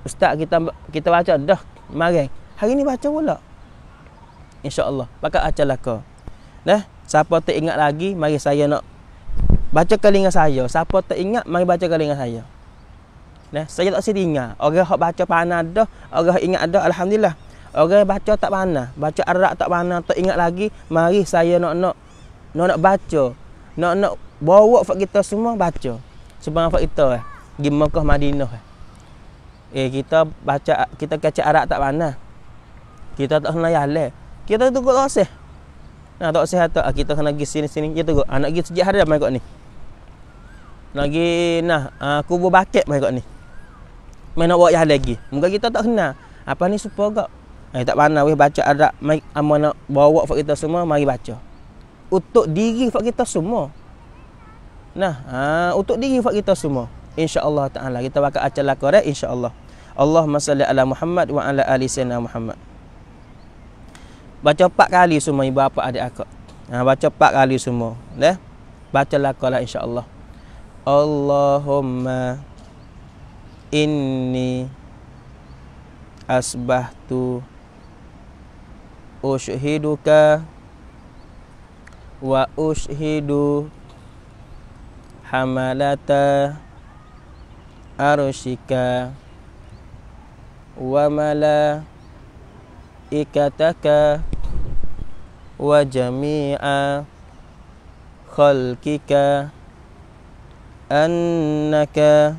Ustaz kita kita baca Dah Mareng Hari ni baca pula InsyaAllah Pakat ajar lah kau Dah Siapa tak ingat lagi Mari saya nak Baca kelingan saya Siapa tak ingat Mari baca kelingan saya Nah, saya tak sering ingat. Orang yang baca panah dah, orang yang ingat ada, Alhamdulillah. Orang yang baca tak panah, baca arak tak panah, tak ingat lagi, mari saya nak nak nak, nak baca. Nak nak bawa fak kita semua baca. Sebab fak kita eh, di Mekah Madinah eh. Eh kita baca kita kaca arak tak panah. Kita tak kena yale. Kita tunggu rosih. Nah, tak sihat tak kita kena pergi sini-sini. Kita tunggu. Anak ah, pergi sejak hari dah ah, mai kok ni. Lagi nah, uh, kubur baket mai ni main nak buat yang lagi. Muka kita tak kenal. Apa ni super gak? Eh tak pandai weh baca ada. mai ama ah, nak bawa fak kita semua mari baca. Untuk diri fak kita semua. Nah, ha, untuk diri fak kita semua. Insya-Allah taala kita bakal acara lah kore insya-Allah. Allahumma salli ala Muhammad wa ala ali sayyidina Muhammad. Baca empat kali semua ibu bapa adik aku. Ha, baca empat kali semua, ya. Baca lakalah lah, insya-Allah. Allahumma inni asbahtu ushiduka wa ushidu hamalata arushika wa mala ikataka wa jami'a khalkika annaka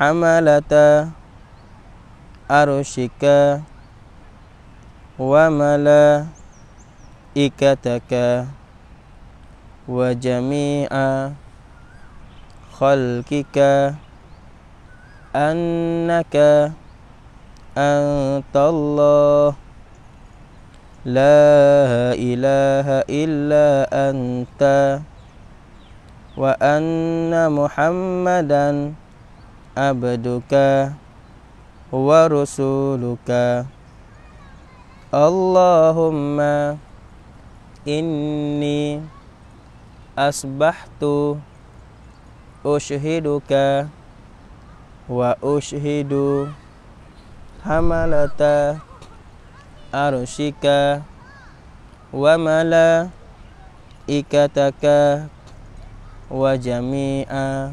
hamalata arushika wa mala ikataka wa jami'a khalkika annaka antallah la ilaha illa anta wa anna muhammadan abduka wa Rasuluka. Allahumma inni asbahtu ushiduka wa ushidu hamalata arushika wa mala ikataka wa jami'a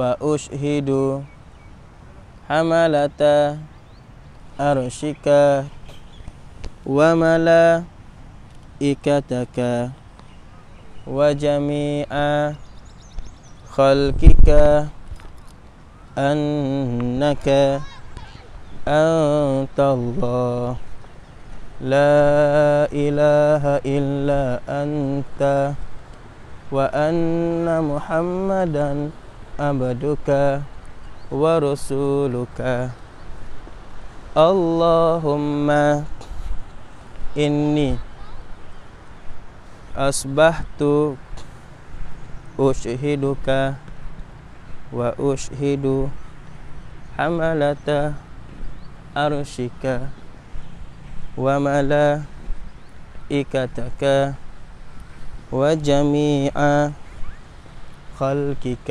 وأشهد حملة أرشك وملائكتك وجميع خلقك أنك أنت الله لا إله إلا أنت وأن محمدًا عبدك ورسولك اللهم إني أصبحت أشهدك وأشهد حملة أرشك وملائكتك وجميع خلقك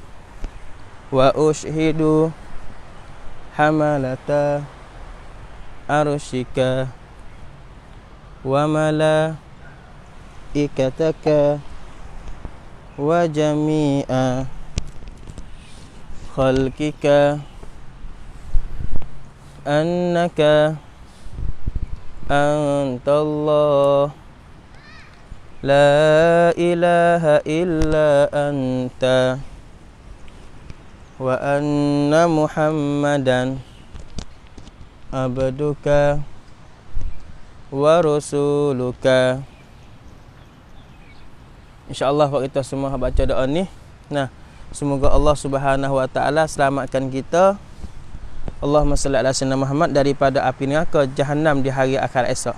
وأشهد حملة أرشك وملائكتك وجميع خلقك أنك أنت الله لا إله إلا أنت wa anna muhammadan abduka wa rasuluka insyaallah buat kita semua baca doa ni nah semoga Allah Subhanahu wa taala selamatkan kita Allahumma salli ala sayyidina Muhammad daripada api neraka Jahannam di hari akhir esok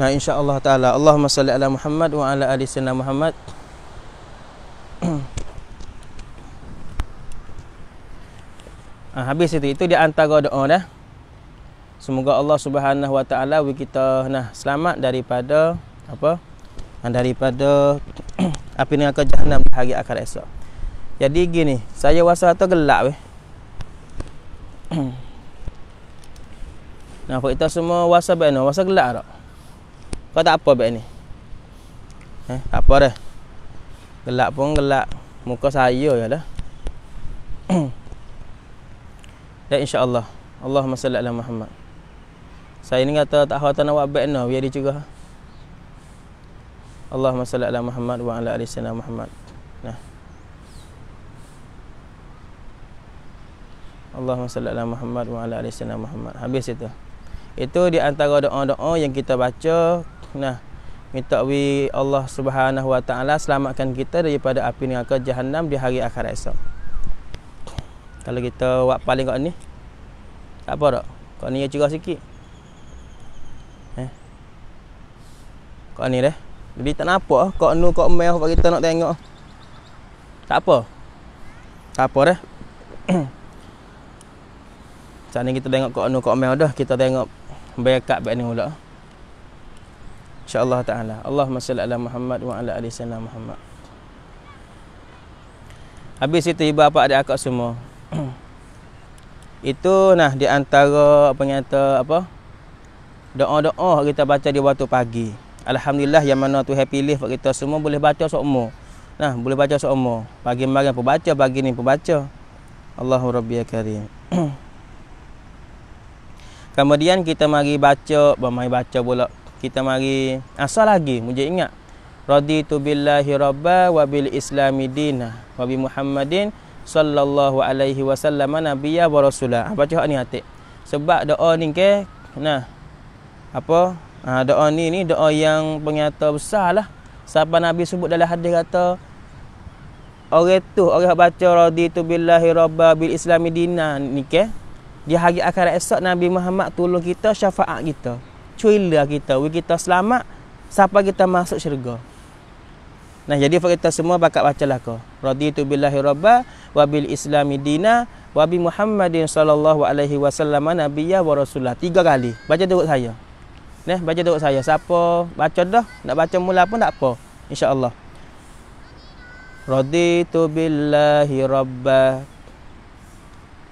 nah insyaallah taala Allahumma salli ala Muhammad wa ala ali sayyidina Muhammad Ha, habis itu itu dia antara doa dah. Eh. Semoga Allah Subhanahu Wa Taala bagi kita nah selamat daripada apa? Ah, daripada api neraka jahanam di hari akhir esok. Jadi gini, saya rasa atau gelak weh. nah, kita semua rasa baik noh, rasa gelak tak? Kau tak apa baik ni? Eh, tak apa dah. Gelak pun gelak. Muka saya ya dah. Insya Allah. Allahumma salli ala Muhammad Saya ni kata tak hawa tanah wabak no Biar dia cegah Allahumma salli ala Muhammad Wa ala alihi sallam Muhammad Nah Allahumma salli ala Muhammad wa ala alihi sallam Muhammad. Habis itu. Itu di antara doa-doa yang kita baca. Nah, minta wi Allah Subhanahu wa taala selamatkan kita daripada api neraka jahanam di hari akhirat esok. Kalau kita buat paling kat ni Tak apa tak Kat ni dia cerah sikit eh. Kat ni dah Jadi tak nampak ah, Kat nu kat mel Kat kita nak tengok Tak apa Tak apa dah Macam ni kita tengok kat nu kat mel dah Kita tengok Backup back ni pula InsyaAllah ta'ala Allahumma salli ala Muhammad Wa ala alihi salam Muhammad Habis itu ibu bapa adik akak semua itu nah di antara apa nyata apa doa-doa kita baca di waktu pagi. Alhamdulillah yang mana tu happy life kita semua boleh baca sokmo. Nah, boleh baca sokmo. Pagi malam pun baca, pagi ni pun baca. Allahu Rabbi ya Karim. Kemudian kita mari baca, bermain baca pula. Kita mari asal lagi, mujur ingat. Raditu billahi rabba wa bil Islamidina wa bi muhammadin sallallahu alaihi wasallam nabiyya wa rasula. Ha, ah, baca ni atik. Sebab doa ni ke nah. Apa? Ha, doa ni ni doa yang penyata besarlah. Siapa nabi sebut dalam hadis kata orang tu orang baca raditu billahi rabba bil Islam dina ni ke di hari akhirat esok nabi Muhammad tolong kita syafaat kita cuila kita we kita selamat siapa kita masuk syurga Nah jadi kita semua bakat bacalah kau. Raditu billahi rabba wa bil islami dina wa bi Muhammadin sallallahu alaihi wasallam nabiyya wa rasulah. Tiga kali. Baca dekat saya. Nah baca dekat saya. Siapa baca dah, nak baca mula pun tak apa. Insya-Allah. Raditu billahi rabba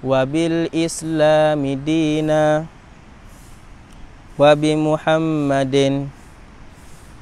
wa bil islami dina wa bi Muhammadin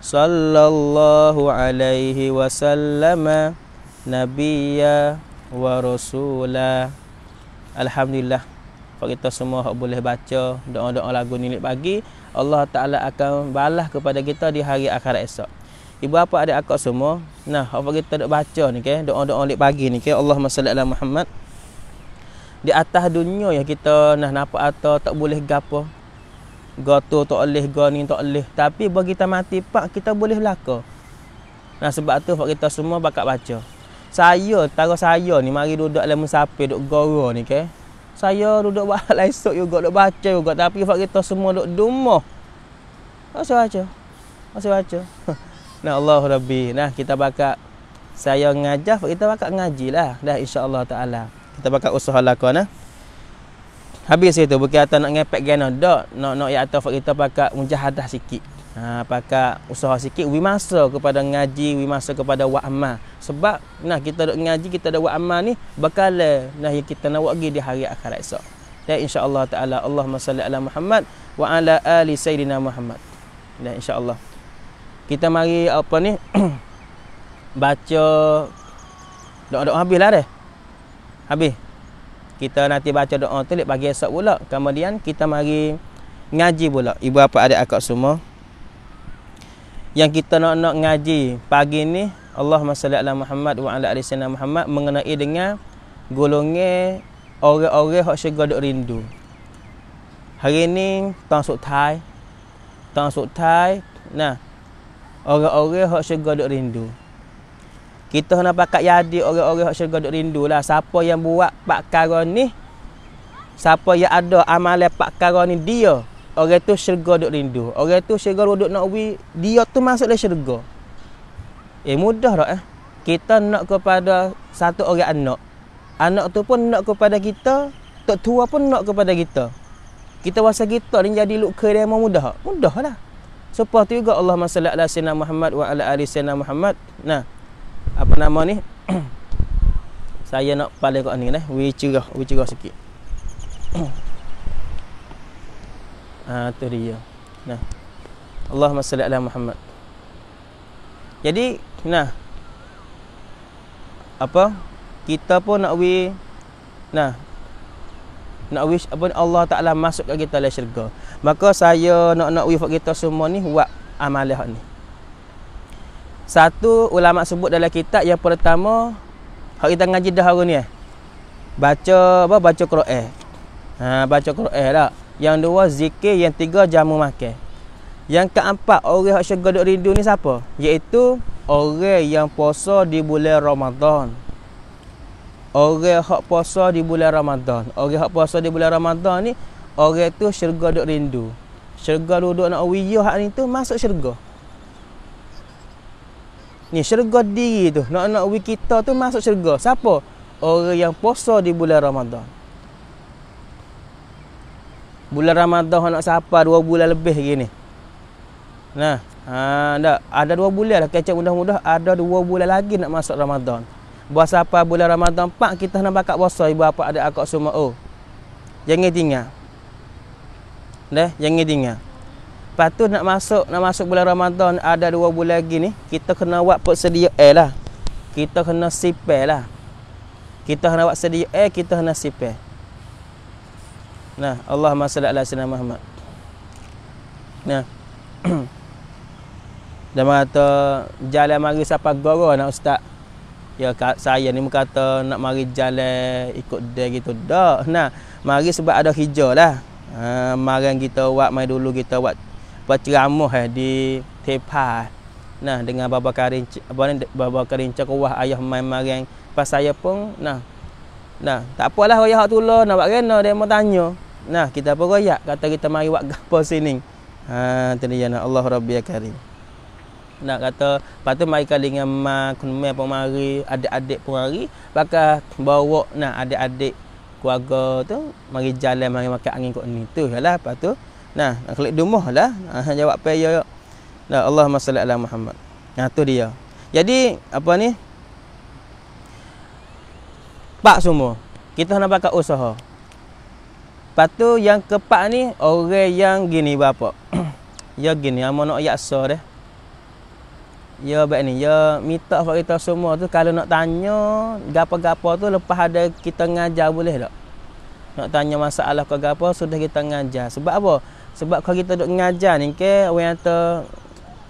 Sallallahu alaihi عليه وسلم نبيا ورسولا الحمد Kalau kita semua hak boleh baca doa-doa lagu ni pagi, Allah Taala akan balas kepada kita di hari akhirat esok. Ibu apa ada, akak semua? Nah, apa kita nak baca ni ke? Doa-doa lek pagi ni ke? Allahumma salli ala Muhammad. Di atas dunia ya kita nah nampak atau tak boleh gapo gato tak boleh go ni tak boleh tapi bila kita mati pak kita boleh belaka nah sebab tu pak kita semua bakat baca saya tahu saya ni mari duduk dalam musafir duduk goro ni ke saya duduk buat hal esok juga duduk baca juga tapi pak kita semua duduk dumah masih baca masih baca nah Allah Rabbi nah kita bakat saya ngajar kita bakat lah. dah insyaallah taala kita bakat usaha lakonah eh? Habis itu bukan atas nak ngepek gena dak, nak nak ya atas kita pakak mujahadah sikit. Ha pakak usaha sikit wi masa kepada ngaji, wi masa kepada wa amal. Sebab nah kita dak ngaji, kita dak wa amal ni bakal nah yang kita nak wagi di hari akhirat esok. Dan insya-Allah taala Allahumma salli ala Muhammad wa ala ali sayyidina Muhammad. Dan insya-Allah kita mari apa ni baca doa-doa habislah deh. Habis kita nanti baca doa tulis lepas pagi esok pula kemudian kita mari ngaji pula ibu apa ada, akak semua yang kita nak nak ngaji pagi ni Allah salli ala Muhammad wa ala ali sayyidina Muhammad mengenai dengan golongan orang-orang hok syurga dok rindu hari ni tang sok thai tang sok thai nah orang-orang hok syurga dok rindu kita nak pakai jadi orang-orang yang syurga duk rindu lah. Siapa yang buat Pak Karo ni, siapa yang ada amalan Pak Karo ni, dia. Orang tu syurga duk rindu. Orang tu syurga duduk nak ubi, dia tu masuk dalam syurga. Eh mudah tak eh. Kita nak kepada satu orang anak. Anak tu pun nak kepada kita, tok tua pun nak kepada kita. Kita wasa kita ni jadi luka dia memang mudah. lah. Sebab tu juga Allah salli Allah sayyidina Muhammad wa Allah ali sayyidina Muhammad. Nah, apa nama ni saya nak paling kat ni lah eh. we cerah we cerah sikit ah tu dia nah Allahumma salli ala Muhammad jadi nah apa kita pun nak we nah nak wish apa Allah Taala masukkan kita dalam syurga maka saya nak nak wifat kita semua ni buat amalan ni satu ulama sebut dalam kitab yang pertama hak kita ngaji dah hari ni eh. Baca apa baca Quran. Ha baca Quran lah. Yang dua zikir, yang tiga jamu makan. Yang keempat orang hak syurga duk rindu ni siapa? Yaitu orang yang puasa di bulan Ramadan. Orang hak puasa di bulan Ramadan. Orang hak puasa di bulan Ramadan ni orang tu syurga duk rindu. Syurga duduk nak wiyah hak ni tu masuk syurga. Ni syurga diri tu. Nak-nak wik kita tu masuk syurga. Siapa? Orang yang puasa di bulan Ramadan. Bulan Ramadan nak siapa dua bulan lebih gini. Nah, ha, ada, ada dua bulan lah. Kecap mudah-mudah ada dua bulan lagi nak masuk Ramadan. Buat siapa bulan Ramadan pak kita nak bakat puasa ibu apa ada akak semua. Oh. Jangan tinggal. Dah, jangan tinggal. Lepas tu nak masuk nak masuk bulan Ramadan ada dua bulan lagi ni, kita kena buat persediaan eh lah. Kita kena sipel lah. Kita kena buat sedia eh, kita kena sipel. Nah, Allah salli ala sayyidina Muhammad. Nah. Dan kata jalan mari siapa goro nak ustaz. Ya kak, saya ni kata nak mari jalan ikut dia gitu. Dah. Nah, mari sebab ada hijau lah. Ha, uh, kita buat mai dulu kita buat berceramah eh, di tepah nah dengan baba karin apa ni baba karin cakuah ayah main marang pas saya pun nah nah tak apalah ayah tu lah nak buat kena dia mau tanya nah kita apa royak kata kita mari buat gapo sini ha tadi nah Allah rabbi ya karim nak kata lepas mai mari kali dengan mak pun mari adik-adik pun mari bakal bawa nah adik-adik keluarga tu mari jalan mari makan angin kok ni tu lah lepas Nah, kalau dumuh lah uh, jawab apa ya? Nah, Allahumma salli ala Muhammad. Nah, tu dia. Jadi, apa ni? Pak semua. Kita nak pakai usaha. Lepas tu yang pak ni orang yang gini bapa. ya gini amo nak yakso deh. Ya baik ni, ya minta buat kita semua tu kalau nak tanya gapo-gapo tu lepas ada kita ngajar boleh tak? Nak tanya masalah ke gapo sudah kita ngajar. Sebab apa? sebab kalau kita duk mengajar ni ke orang yang ter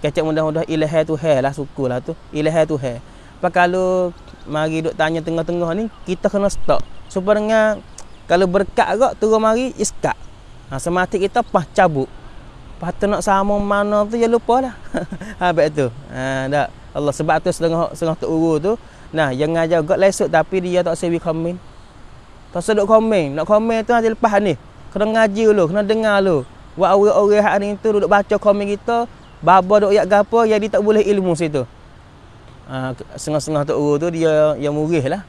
kecek mudah-mudah ilahi tu lah suku lah tu ilahi tu hai apa kalau mari duk tanya tengah-tengah ni kita kena stop supaya dengan kalau berkat kot turun mari iskak. ha, semati kita pah cabut pah tu nak sama mana tu ya lupa lah Habis tu ha, tak Allah sebab tu setengah setengah tu uru tu nah yang ngajar kot lesuk tapi dia tak sewi komen tak sedut komen nak komen tu nanti lepas ni kena ngaji dulu kena dengar dulu buat orang-orang hari itu duduk baca komen kita baba duk yak gapo jadi tak boleh ilmu situ ha setengah setengah tu guru tu dia yang murih lah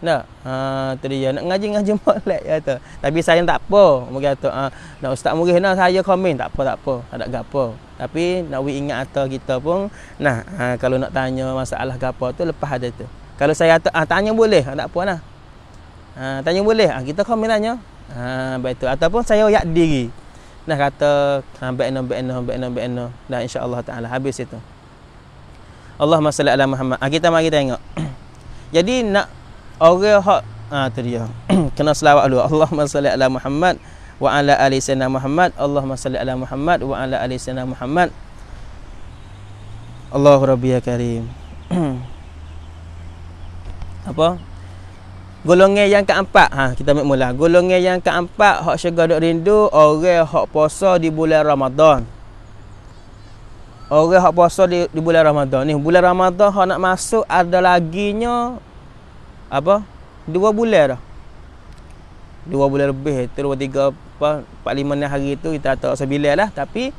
nak ha tadi ya nak ngaji ngaji molek ya tu tapi saya tak apa mungkin tu ha, nak ustaz murih nak saya komen tak apa tak apa ada gapo tapi nak we ingat atau kita pun nah ha, kalau nak tanya masalah gapo tu lepas ada tu kalau saya kata ha, tanya boleh tak apa nah ha, tanya boleh ha, kita komen tanya ha baik tu ataupun saya yak diri dah kata ha bekno bekno bekno bekno dah insyaallah taala habis itu Allahumma salli ala Muhammad ha, kita mari tengok jadi nak orang hak ha tu dia kena selawat dulu Allahumma salli ala Muhammad wa ala ali sayyidina Muhammad Allahumma salli ala Muhammad wa ala ali sayyidina Muhammad Allahu rabbiyal karim apa golongan yang keempat ha kita ambil mula golongan yang keempat hak syurga dok rindu orang hak puasa di bulan Ramadan orang hak puasa di, di bulan Ramadan ni bulan Ramadan hak nak masuk ada laginya apa dua bulan dah dua bulan lebih itu tiga apa empat lima enam hari itu kita tak sebilan lah tapi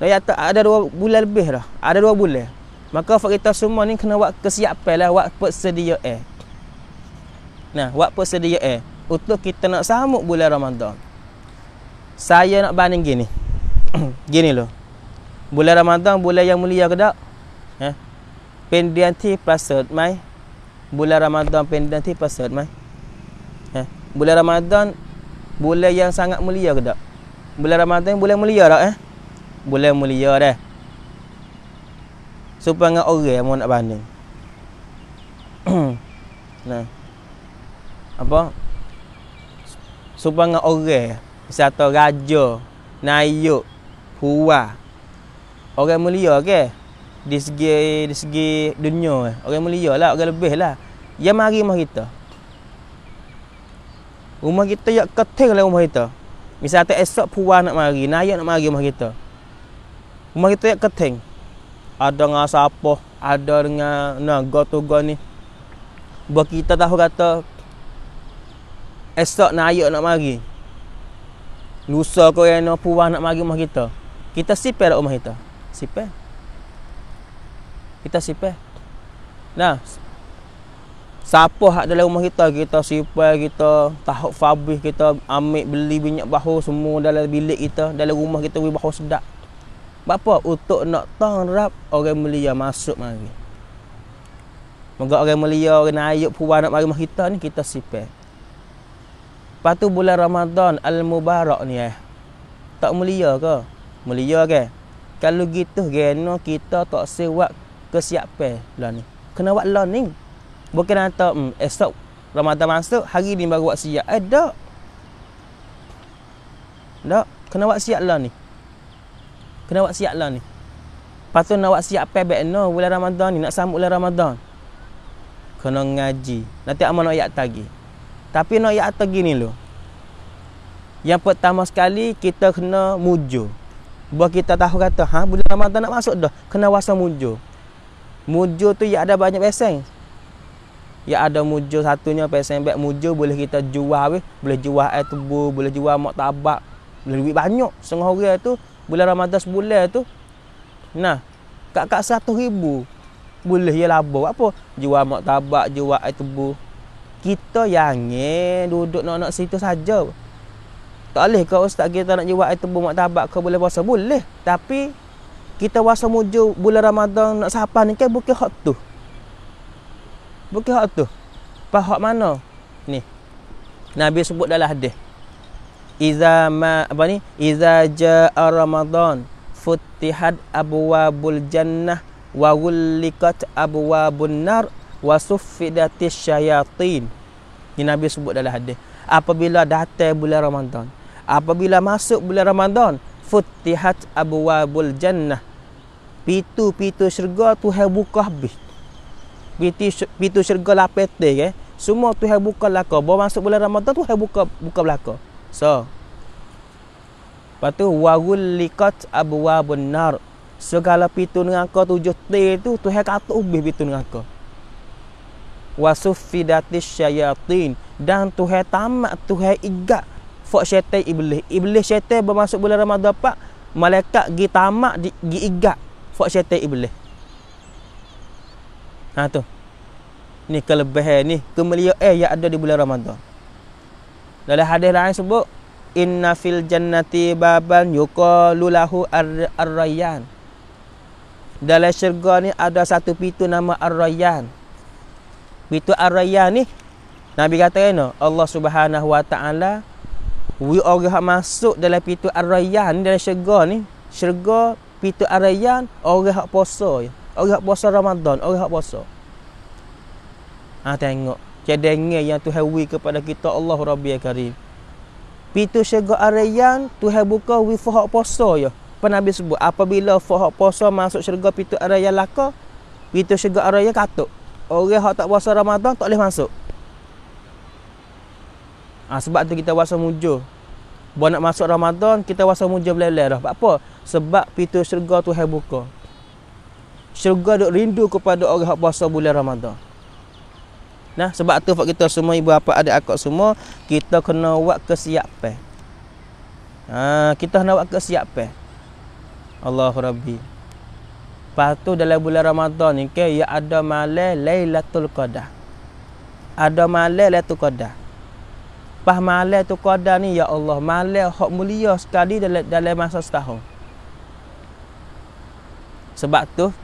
nak yata ada dua bulan lebih dah ada dua bulan maka kita semua ni kena buat kesiapan lah buat persediaan eh, Nah, buat apa eh? Untuk kita nak sambut bulan Ramadan. Saya nak banding gini. gini loh. Bulan Ramadan bulan yang mulia ke tak? Eh. Pendianti pasal mai. Bulan Ramadan pendianti pasal mai. Eh. Bulan Ramadan bulan yang sangat mulia ke tak? Bulan Ramadan bulan mulia tak eh? Bulan mulia dah. Supaya orang yang mau nak banding. nah apa supaya orang satu raja naik hua orang mulia ke di segi di segi dunia orang mulia lah orang lebih lah ya mari rumah kita rumah kita yak ketik lah rumah kita misal tu esok puan nak mari naik nak mari rumah kita rumah kita yak ketik ada dengan siapa ada dengan nah go to go ni buat kita tahu kata Esok nak ayuk nak mari Lusa korena puan nak mari rumah kita Kita sipir rumah kita Sipir Kita sipir Nah Siapa hak dalam rumah kita Kita sipir kita Tahuk fabrik kita Ambil beli minyak bahu Semua dalam bilik kita Dalam rumah kita Beli bahu sedap Bapa Untuk nak tangrap Orang Melia masuk mari mengapa orang Melia Orang ayuk puan nak mari rumah kita ni Kita sipir Lepas tu bulan Ramadan Al-Mubarak ni eh. Tak mulia ke? Mulia ke? Kalau gitu geno kita tak sewak kesiapan lah ni. Kena buat learning. Bukan hantar hmm, esok Ramadan masuk hari ni baru buat siap. Eh tak. Tak. Kena buat siap lah ni. Kena buat siap lah ni. Lepas tu nak buat siap apa baik no, bulan Ramadan ni. Nak sambut bulan Ramadan. Kena ngaji. Nanti amal nak ayat tagih. Tapi nak ayat atas gini lo. Yang pertama sekali kita kena mujur. Buat kita tahu kata, ha bulan Ramadan nak masuk dah, kena wasa mujur. Mujur tu ya ada banyak pesan. Ya ada mujur satunya pesen, baik mujur boleh kita jual weh, boleh jual air tebu, boleh jual mak tabak. Boleh duit banyak setengah hari tu bulan Ramadan sebulan tu. Nah, kakak satu ribu boleh ya labo apa jual mak tabak jual air tebu kita yang duduk nak-nak situ saja. Tak boleh ke ustaz kita nak jiwa itu buat tabak ke boleh puasa boleh. Tapi kita puasa muju bulan Ramadan nak siapa ni kan bukan hak tu. Bukan hak tu. Apa hak mana? Ni. Nabi sebut dalam hadis. Iza ma apa ni? Iza jaa Ramadan futtihat abwabul jannah wa wulikat abwabun nar wasufidatis syayatin ni nabi sebut dalam hadis apabila datang bulan Ramadan apabila masuk bulan Ramadan futihat abwabul jannah pintu-pintu syurga tu hal buka habis pintu pitu syurga lapet eh semua tu hal buka laka bawa masuk bulan Ramadan tu hal buka buka belaka so Lepas tu Wagul likat abu nar Segala pintu dengan tujuh te tu Tu hai katuk ubih pitu dengan wasuffidatis syayatin dan tuhai tamak tuhai igak fok syaitan iblis iblis syaitan bermasuk bulan Ramadan pak malaikat gi tamak di, gi igak fok syaitan iblis ha tu ni kelebihan ni kemuliaan eh, yang ada di bulan Ramadan dalam hadis lain sebut inna fil jannati baban yuqalu lahu ar-rayyan dalam syurga ni ada satu pintu nama ar-rayyan Pitu Ar-Rayyan ni Nabi kata kan Allah Subhanahu Wa Taala we orang yang masuk dalam pitu Ar-Rayyan dalam syurga ni syurga pitu Ar-Rayyan orang yang puasa orang yang puasa Ramadan orang yang puasa Ha tengok cadangan yang Tuhan we kepada kita Allah Rabbil Karim pitu syurga Ar-Rayyan Tuhan buka we fahak puasa ya apa Nabi sebut apabila fahak puasa masuk syurga pitu Ar-Rayyan laka pintu syurga Ar-Rayyan katuk Orang yang tak puasa Ramadan tak boleh masuk ha, Sebab tu kita puasa mujur Buat nak masuk Ramadan Kita puasa mujur belah-belah dah apa? Sebab pintu syurga tu yang buka Syurga duk rindu kepada orang yang puasa bulan Ramadan Nah, sebab tu buat kita semua ibu bapa ada akak semua, kita kena buat kesiapan. Ha, kita kena buat kesiapan. Allahu Rabbi. Lepas tu dalam bulan Ramadan ni ke ya ada malam Lailatul Qadar. Ada malam Lailatul Qadar. Pas malam tu Qadar ni ya Allah, malam hak mulia sekali dalam dalam masa setahun. Sebab tu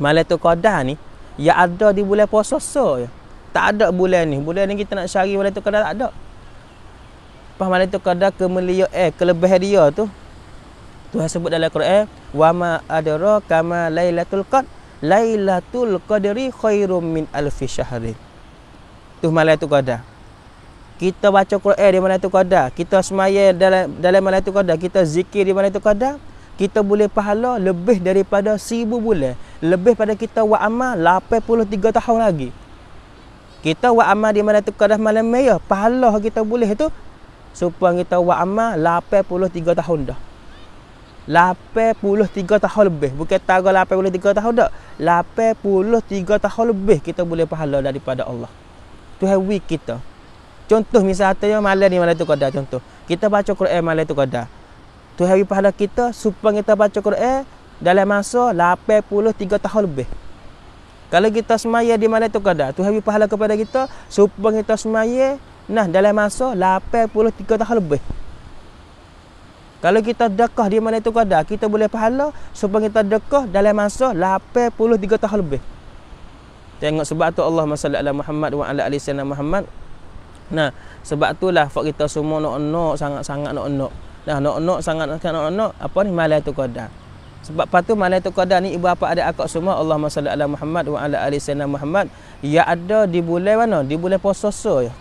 malam tu Qadar ni ya ada di bulan puasa so ya. Tak ada bulan ni. Bulan ni kita nak cari malam tu Qadar tak ada. Pas malam tu Qadar kemuliaan, eh, kelebihan dia tu Tuhan sebut dalam Quran, "Wa ma adra kama lailatul qad, lailatul qadri khairum min alf syahrin." Tu malam tu qada. Kita baca Quran di malam tu qada, kita sembahyang dalam dalam malam tu qada, kita zikir di malam tu qada, kita boleh pahala lebih daripada 1000 bulan, lebih pada kita buat amal 83 tahun lagi. Kita buat amal di malam tu qada malam meya, pahala kita boleh tu supaya kita buat amal 83 tahun dah. 83 tahun lebih Bukan tarah 83 tahun tak 83 tahun lebih Kita boleh pahala daripada Allah To have week kita Contoh misalnya malam ni malam tu kadar contoh Kita baca Quran malam tu kadar To have pahala kita Supaya kita baca Quran Dalam masa 83 tahun lebih Kalau kita semaya di malam tu kadar To have pahala kepada kita Supaya kita semaya Nah dalam masa 83 tahun lebih kalau kita dekah di mana itu kadar, kita boleh pahala supaya kita dekah dalam masa 83 tahun lebih. Tengok sebab tu Allah masalah ala Muhammad wa ala alihi sallam Muhammad. Nah, sebab itulah fak kita semua nak nak sangat-sangat nak nak. Nah, nak nak sangat sangat nak nak apa ni malam itu kadar. Sebab patu malam itu kada ni ibu bapa ada akak semua Allah masalah ala Muhammad wa ala alihi sallam Muhammad. Ya ada di bulan mana? Di bulan puasa ya.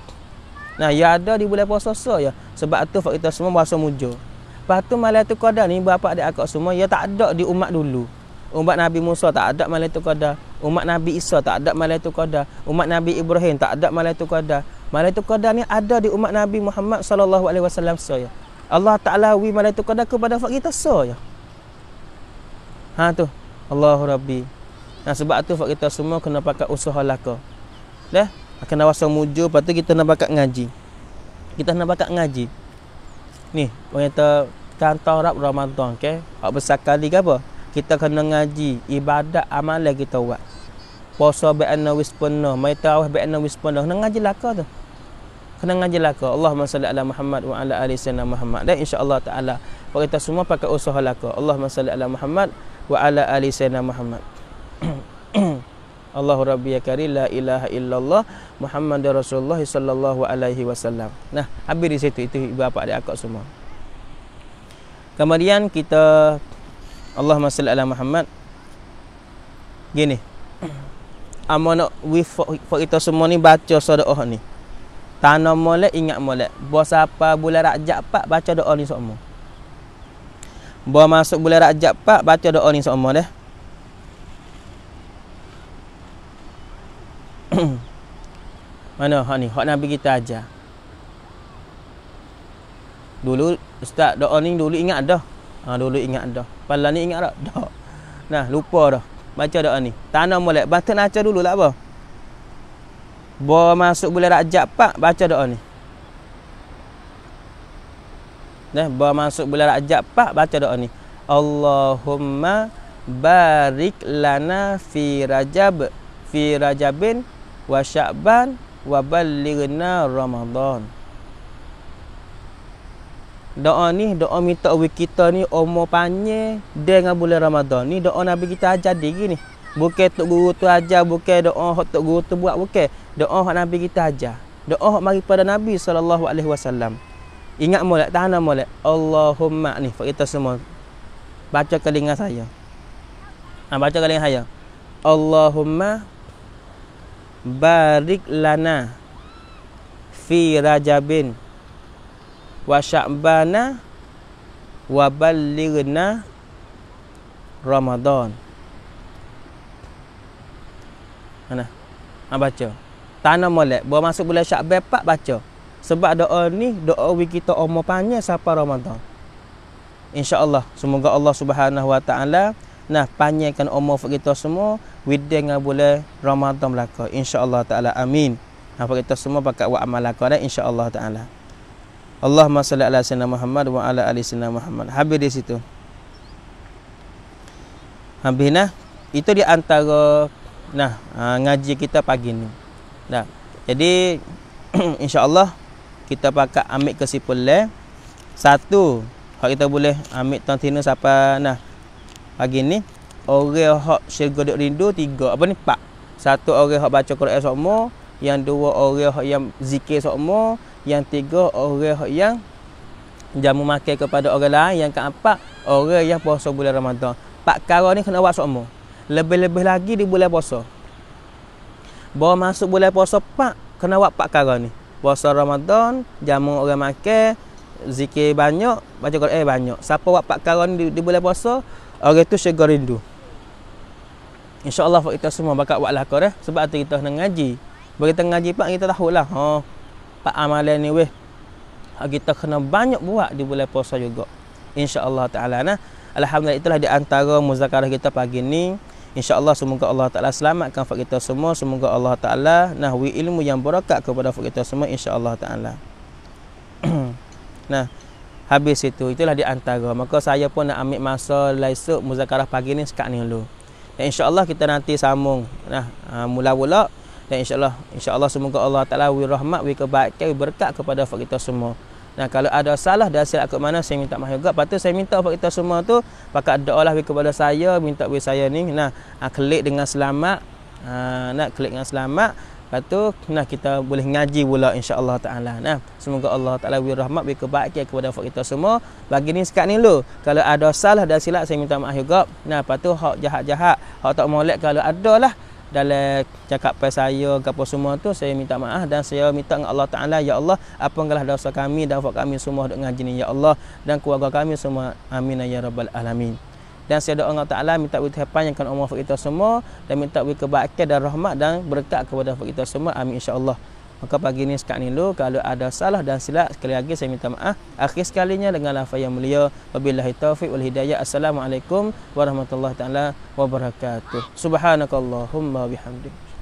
Nah, ya ada di bulan puasa ya. Sebab tu fak kita semua berasa mujur. Lepas tu Malaikatul Qadar ni berapa ada akak semua Ya tak ada di umat dulu Umat Nabi Musa tak ada Malaikatul Qadar Umat Nabi Isa tak ada Malaikatul Qadar Umat Nabi Ibrahim tak ada Malaikatul Qadar Malaikatul Qadar ni ada di umat Nabi Muhammad sallallahu alaihi wasallam saya Allah Ta'ala wi Malaikatul Qadar kepada fak kita saya Ha tu Allahu Rabbi Nah sebab tu fak kita semua kena pakai usaha laka Dah Kena wasa mujur Lepas tu kita nak pakai ngaji Kita nak pakai ngaji ni orang kata tantang rap Ramadan okey hak besar kali ke apa kita kena ngaji ibadat amalan kita buat puasa be anna wis penno mai tawah be anna wis kena ngaji laka tu kena ngaji laka Allahumma salli ala Muhammad wa ala ali sayyidina Muhammad dan Allah taala kita semua pakai usaha laka Allahumma salli ala Muhammad wa ala ali sayyidina Muhammad Allahu Rabbi ya karim la ilaha illallah Muhammad Rasulullah sallallahu alaihi wasallam. Nah, habis di situ itu ibu bapa dia akak semua. Kemudian kita Allahumma salli ala Muhammad. Gini. Amanah we for, kita semua ni baca sedekah ni. Tanam molek ingat molek. Buat apa bulan Rajab pak baca doa ni semua. Buat masuk bulan Rajab pak baca doa ni semua deh. Mana hak ni? Hak Nabi kita ajar. Dulu ustaz doa ni dulu ingat dah. Ha, dulu ingat dah. Pala ni ingat tak? Dah. Nah, lupa dah. Baca doa ni. Tanam molek. Baca naca dulu lah apa? Bawa masuk bulan rajab pak. Baca doa ni. Nah, bawa masuk bulan rajab pak. Baca doa ni. Allahumma barik lana fi rajab. Fi rajabin wa sya'ban wa ballighna ramadan doa ni doa minta wik kita ni umur panjang dengan bulan ramadan ni doa nabi kita ajar diri ni bukan tok guru tu ajar bukan doa hok tok guru tu buat bukan doa hok nabi kita aja. doa hok mari pada nabi sallallahu alaihi wasallam ingat molek tanam molek allahumma ni kita semua baca kelinga saya ha, baca kelinga saya allahumma barik lana fi rajabin wa sya'bana wa ballighna ramadan mana ha baca tanah molek bawa masuk bulan syakban pak baca sebab doa ni doa wi kita umur panjang sampai insyaallah semoga Allah Subhanahu wa taala nah panjangkan umur bagi kita semua wida dengan boleh Ramadan belaka insyaallah taala amin nah bagi kita semua pakai buat amal belaka dah insyaallah taala Allahumma salli ala sayyidina Muhammad wa ala ali sayyidina Muhammad habis di situ habis nah itu di antara nah ha, ngaji kita pagi ni nah jadi insyaallah kita pakat ambil kesimpulan satu hak kita boleh ambil tontino siapa. nah pagi ni orang hok syurga dok rindu tiga apa ni empat satu orang hok baca Quran sokmo yang dua orang hok yang zikir sokmo yang tiga orang hok yang jamu makan kepada orang lain yang keempat orang yang puasa bulan Ramadan empat perkara ni kena buat sokmo lebih-lebih lagi di bulan puasa bawa masuk bulan puasa empat kena buat empat perkara ni puasa Ramadan jamu orang makan zikir banyak baca Quran banyak siapa buat empat perkara ni di, di bulan puasa orang itu syurga rindu Insya Allah kita semua bakal buat lakar eh? Sebab tu kita nak ngaji Bagi kita ngaji pak kita tahu lah oh, Pak amalan ni weh ha, Kita kena banyak buat di bulan puasa juga Insya Allah ta'ala nah. Alhamdulillah itulah di antara muzakarah kita pagi ni Allah semoga Allah Ta'ala selamatkan Fak kita semua Semoga Allah Ta'ala Nahwi ilmu yang berakat kepada Fak kita semua Insya Allah Ta'ala Nah habis itu itulah di antara maka saya pun nak ambil masa esok muzakarah pagi ni sekat ni dulu dan insyaallah kita nanti sambung nah mula-mula ha, dan insyaallah insyaallah semoga Allah Taala wi rahmat wi kebaikan wi berkat kepada kita semua Nah kalau ada salah dan silap kat mana saya minta maaf juga. Lepas tu saya minta kepada kita semua tu pakai doa lah doalah kepada saya minta bagi saya ni nah ha, klik dengan selamat. Uh, nak klik dengan selamat tu nah kita boleh ngaji pula insya-Allah taala nah semoga Allah taala beri rahmat beri kebaikan kepada fak kita semua bagi ni sekat ni lu kalau ada salah dan silap saya minta maaf juga nah tu? hak jahat-jahat hak tak molek kalau ada lah dalam cakap pasal saya apa semua tu saya minta maaf dan saya minta dengan Allah taala ya Allah apa engkau dosa kami dan fak kami semua dengan ngaji ni ya Allah dan keluarga kami semua amin ya rabbal alamin dan saya doa Allah Ta'ala minta beri terpanjangkan umur kita semua dan minta beri kebaikan dan rahmat dan berkat kepada kita semua amin insyaAllah maka pagi ini sekat ni dulu kalau ada salah dan silap sekali lagi saya minta maaf akhir sekalinya dengan lafaz yang mulia wabillahi taufik wal hidayah assalamualaikum warahmatullahi taala wabarakatuh subhanakallahumma wabihamdika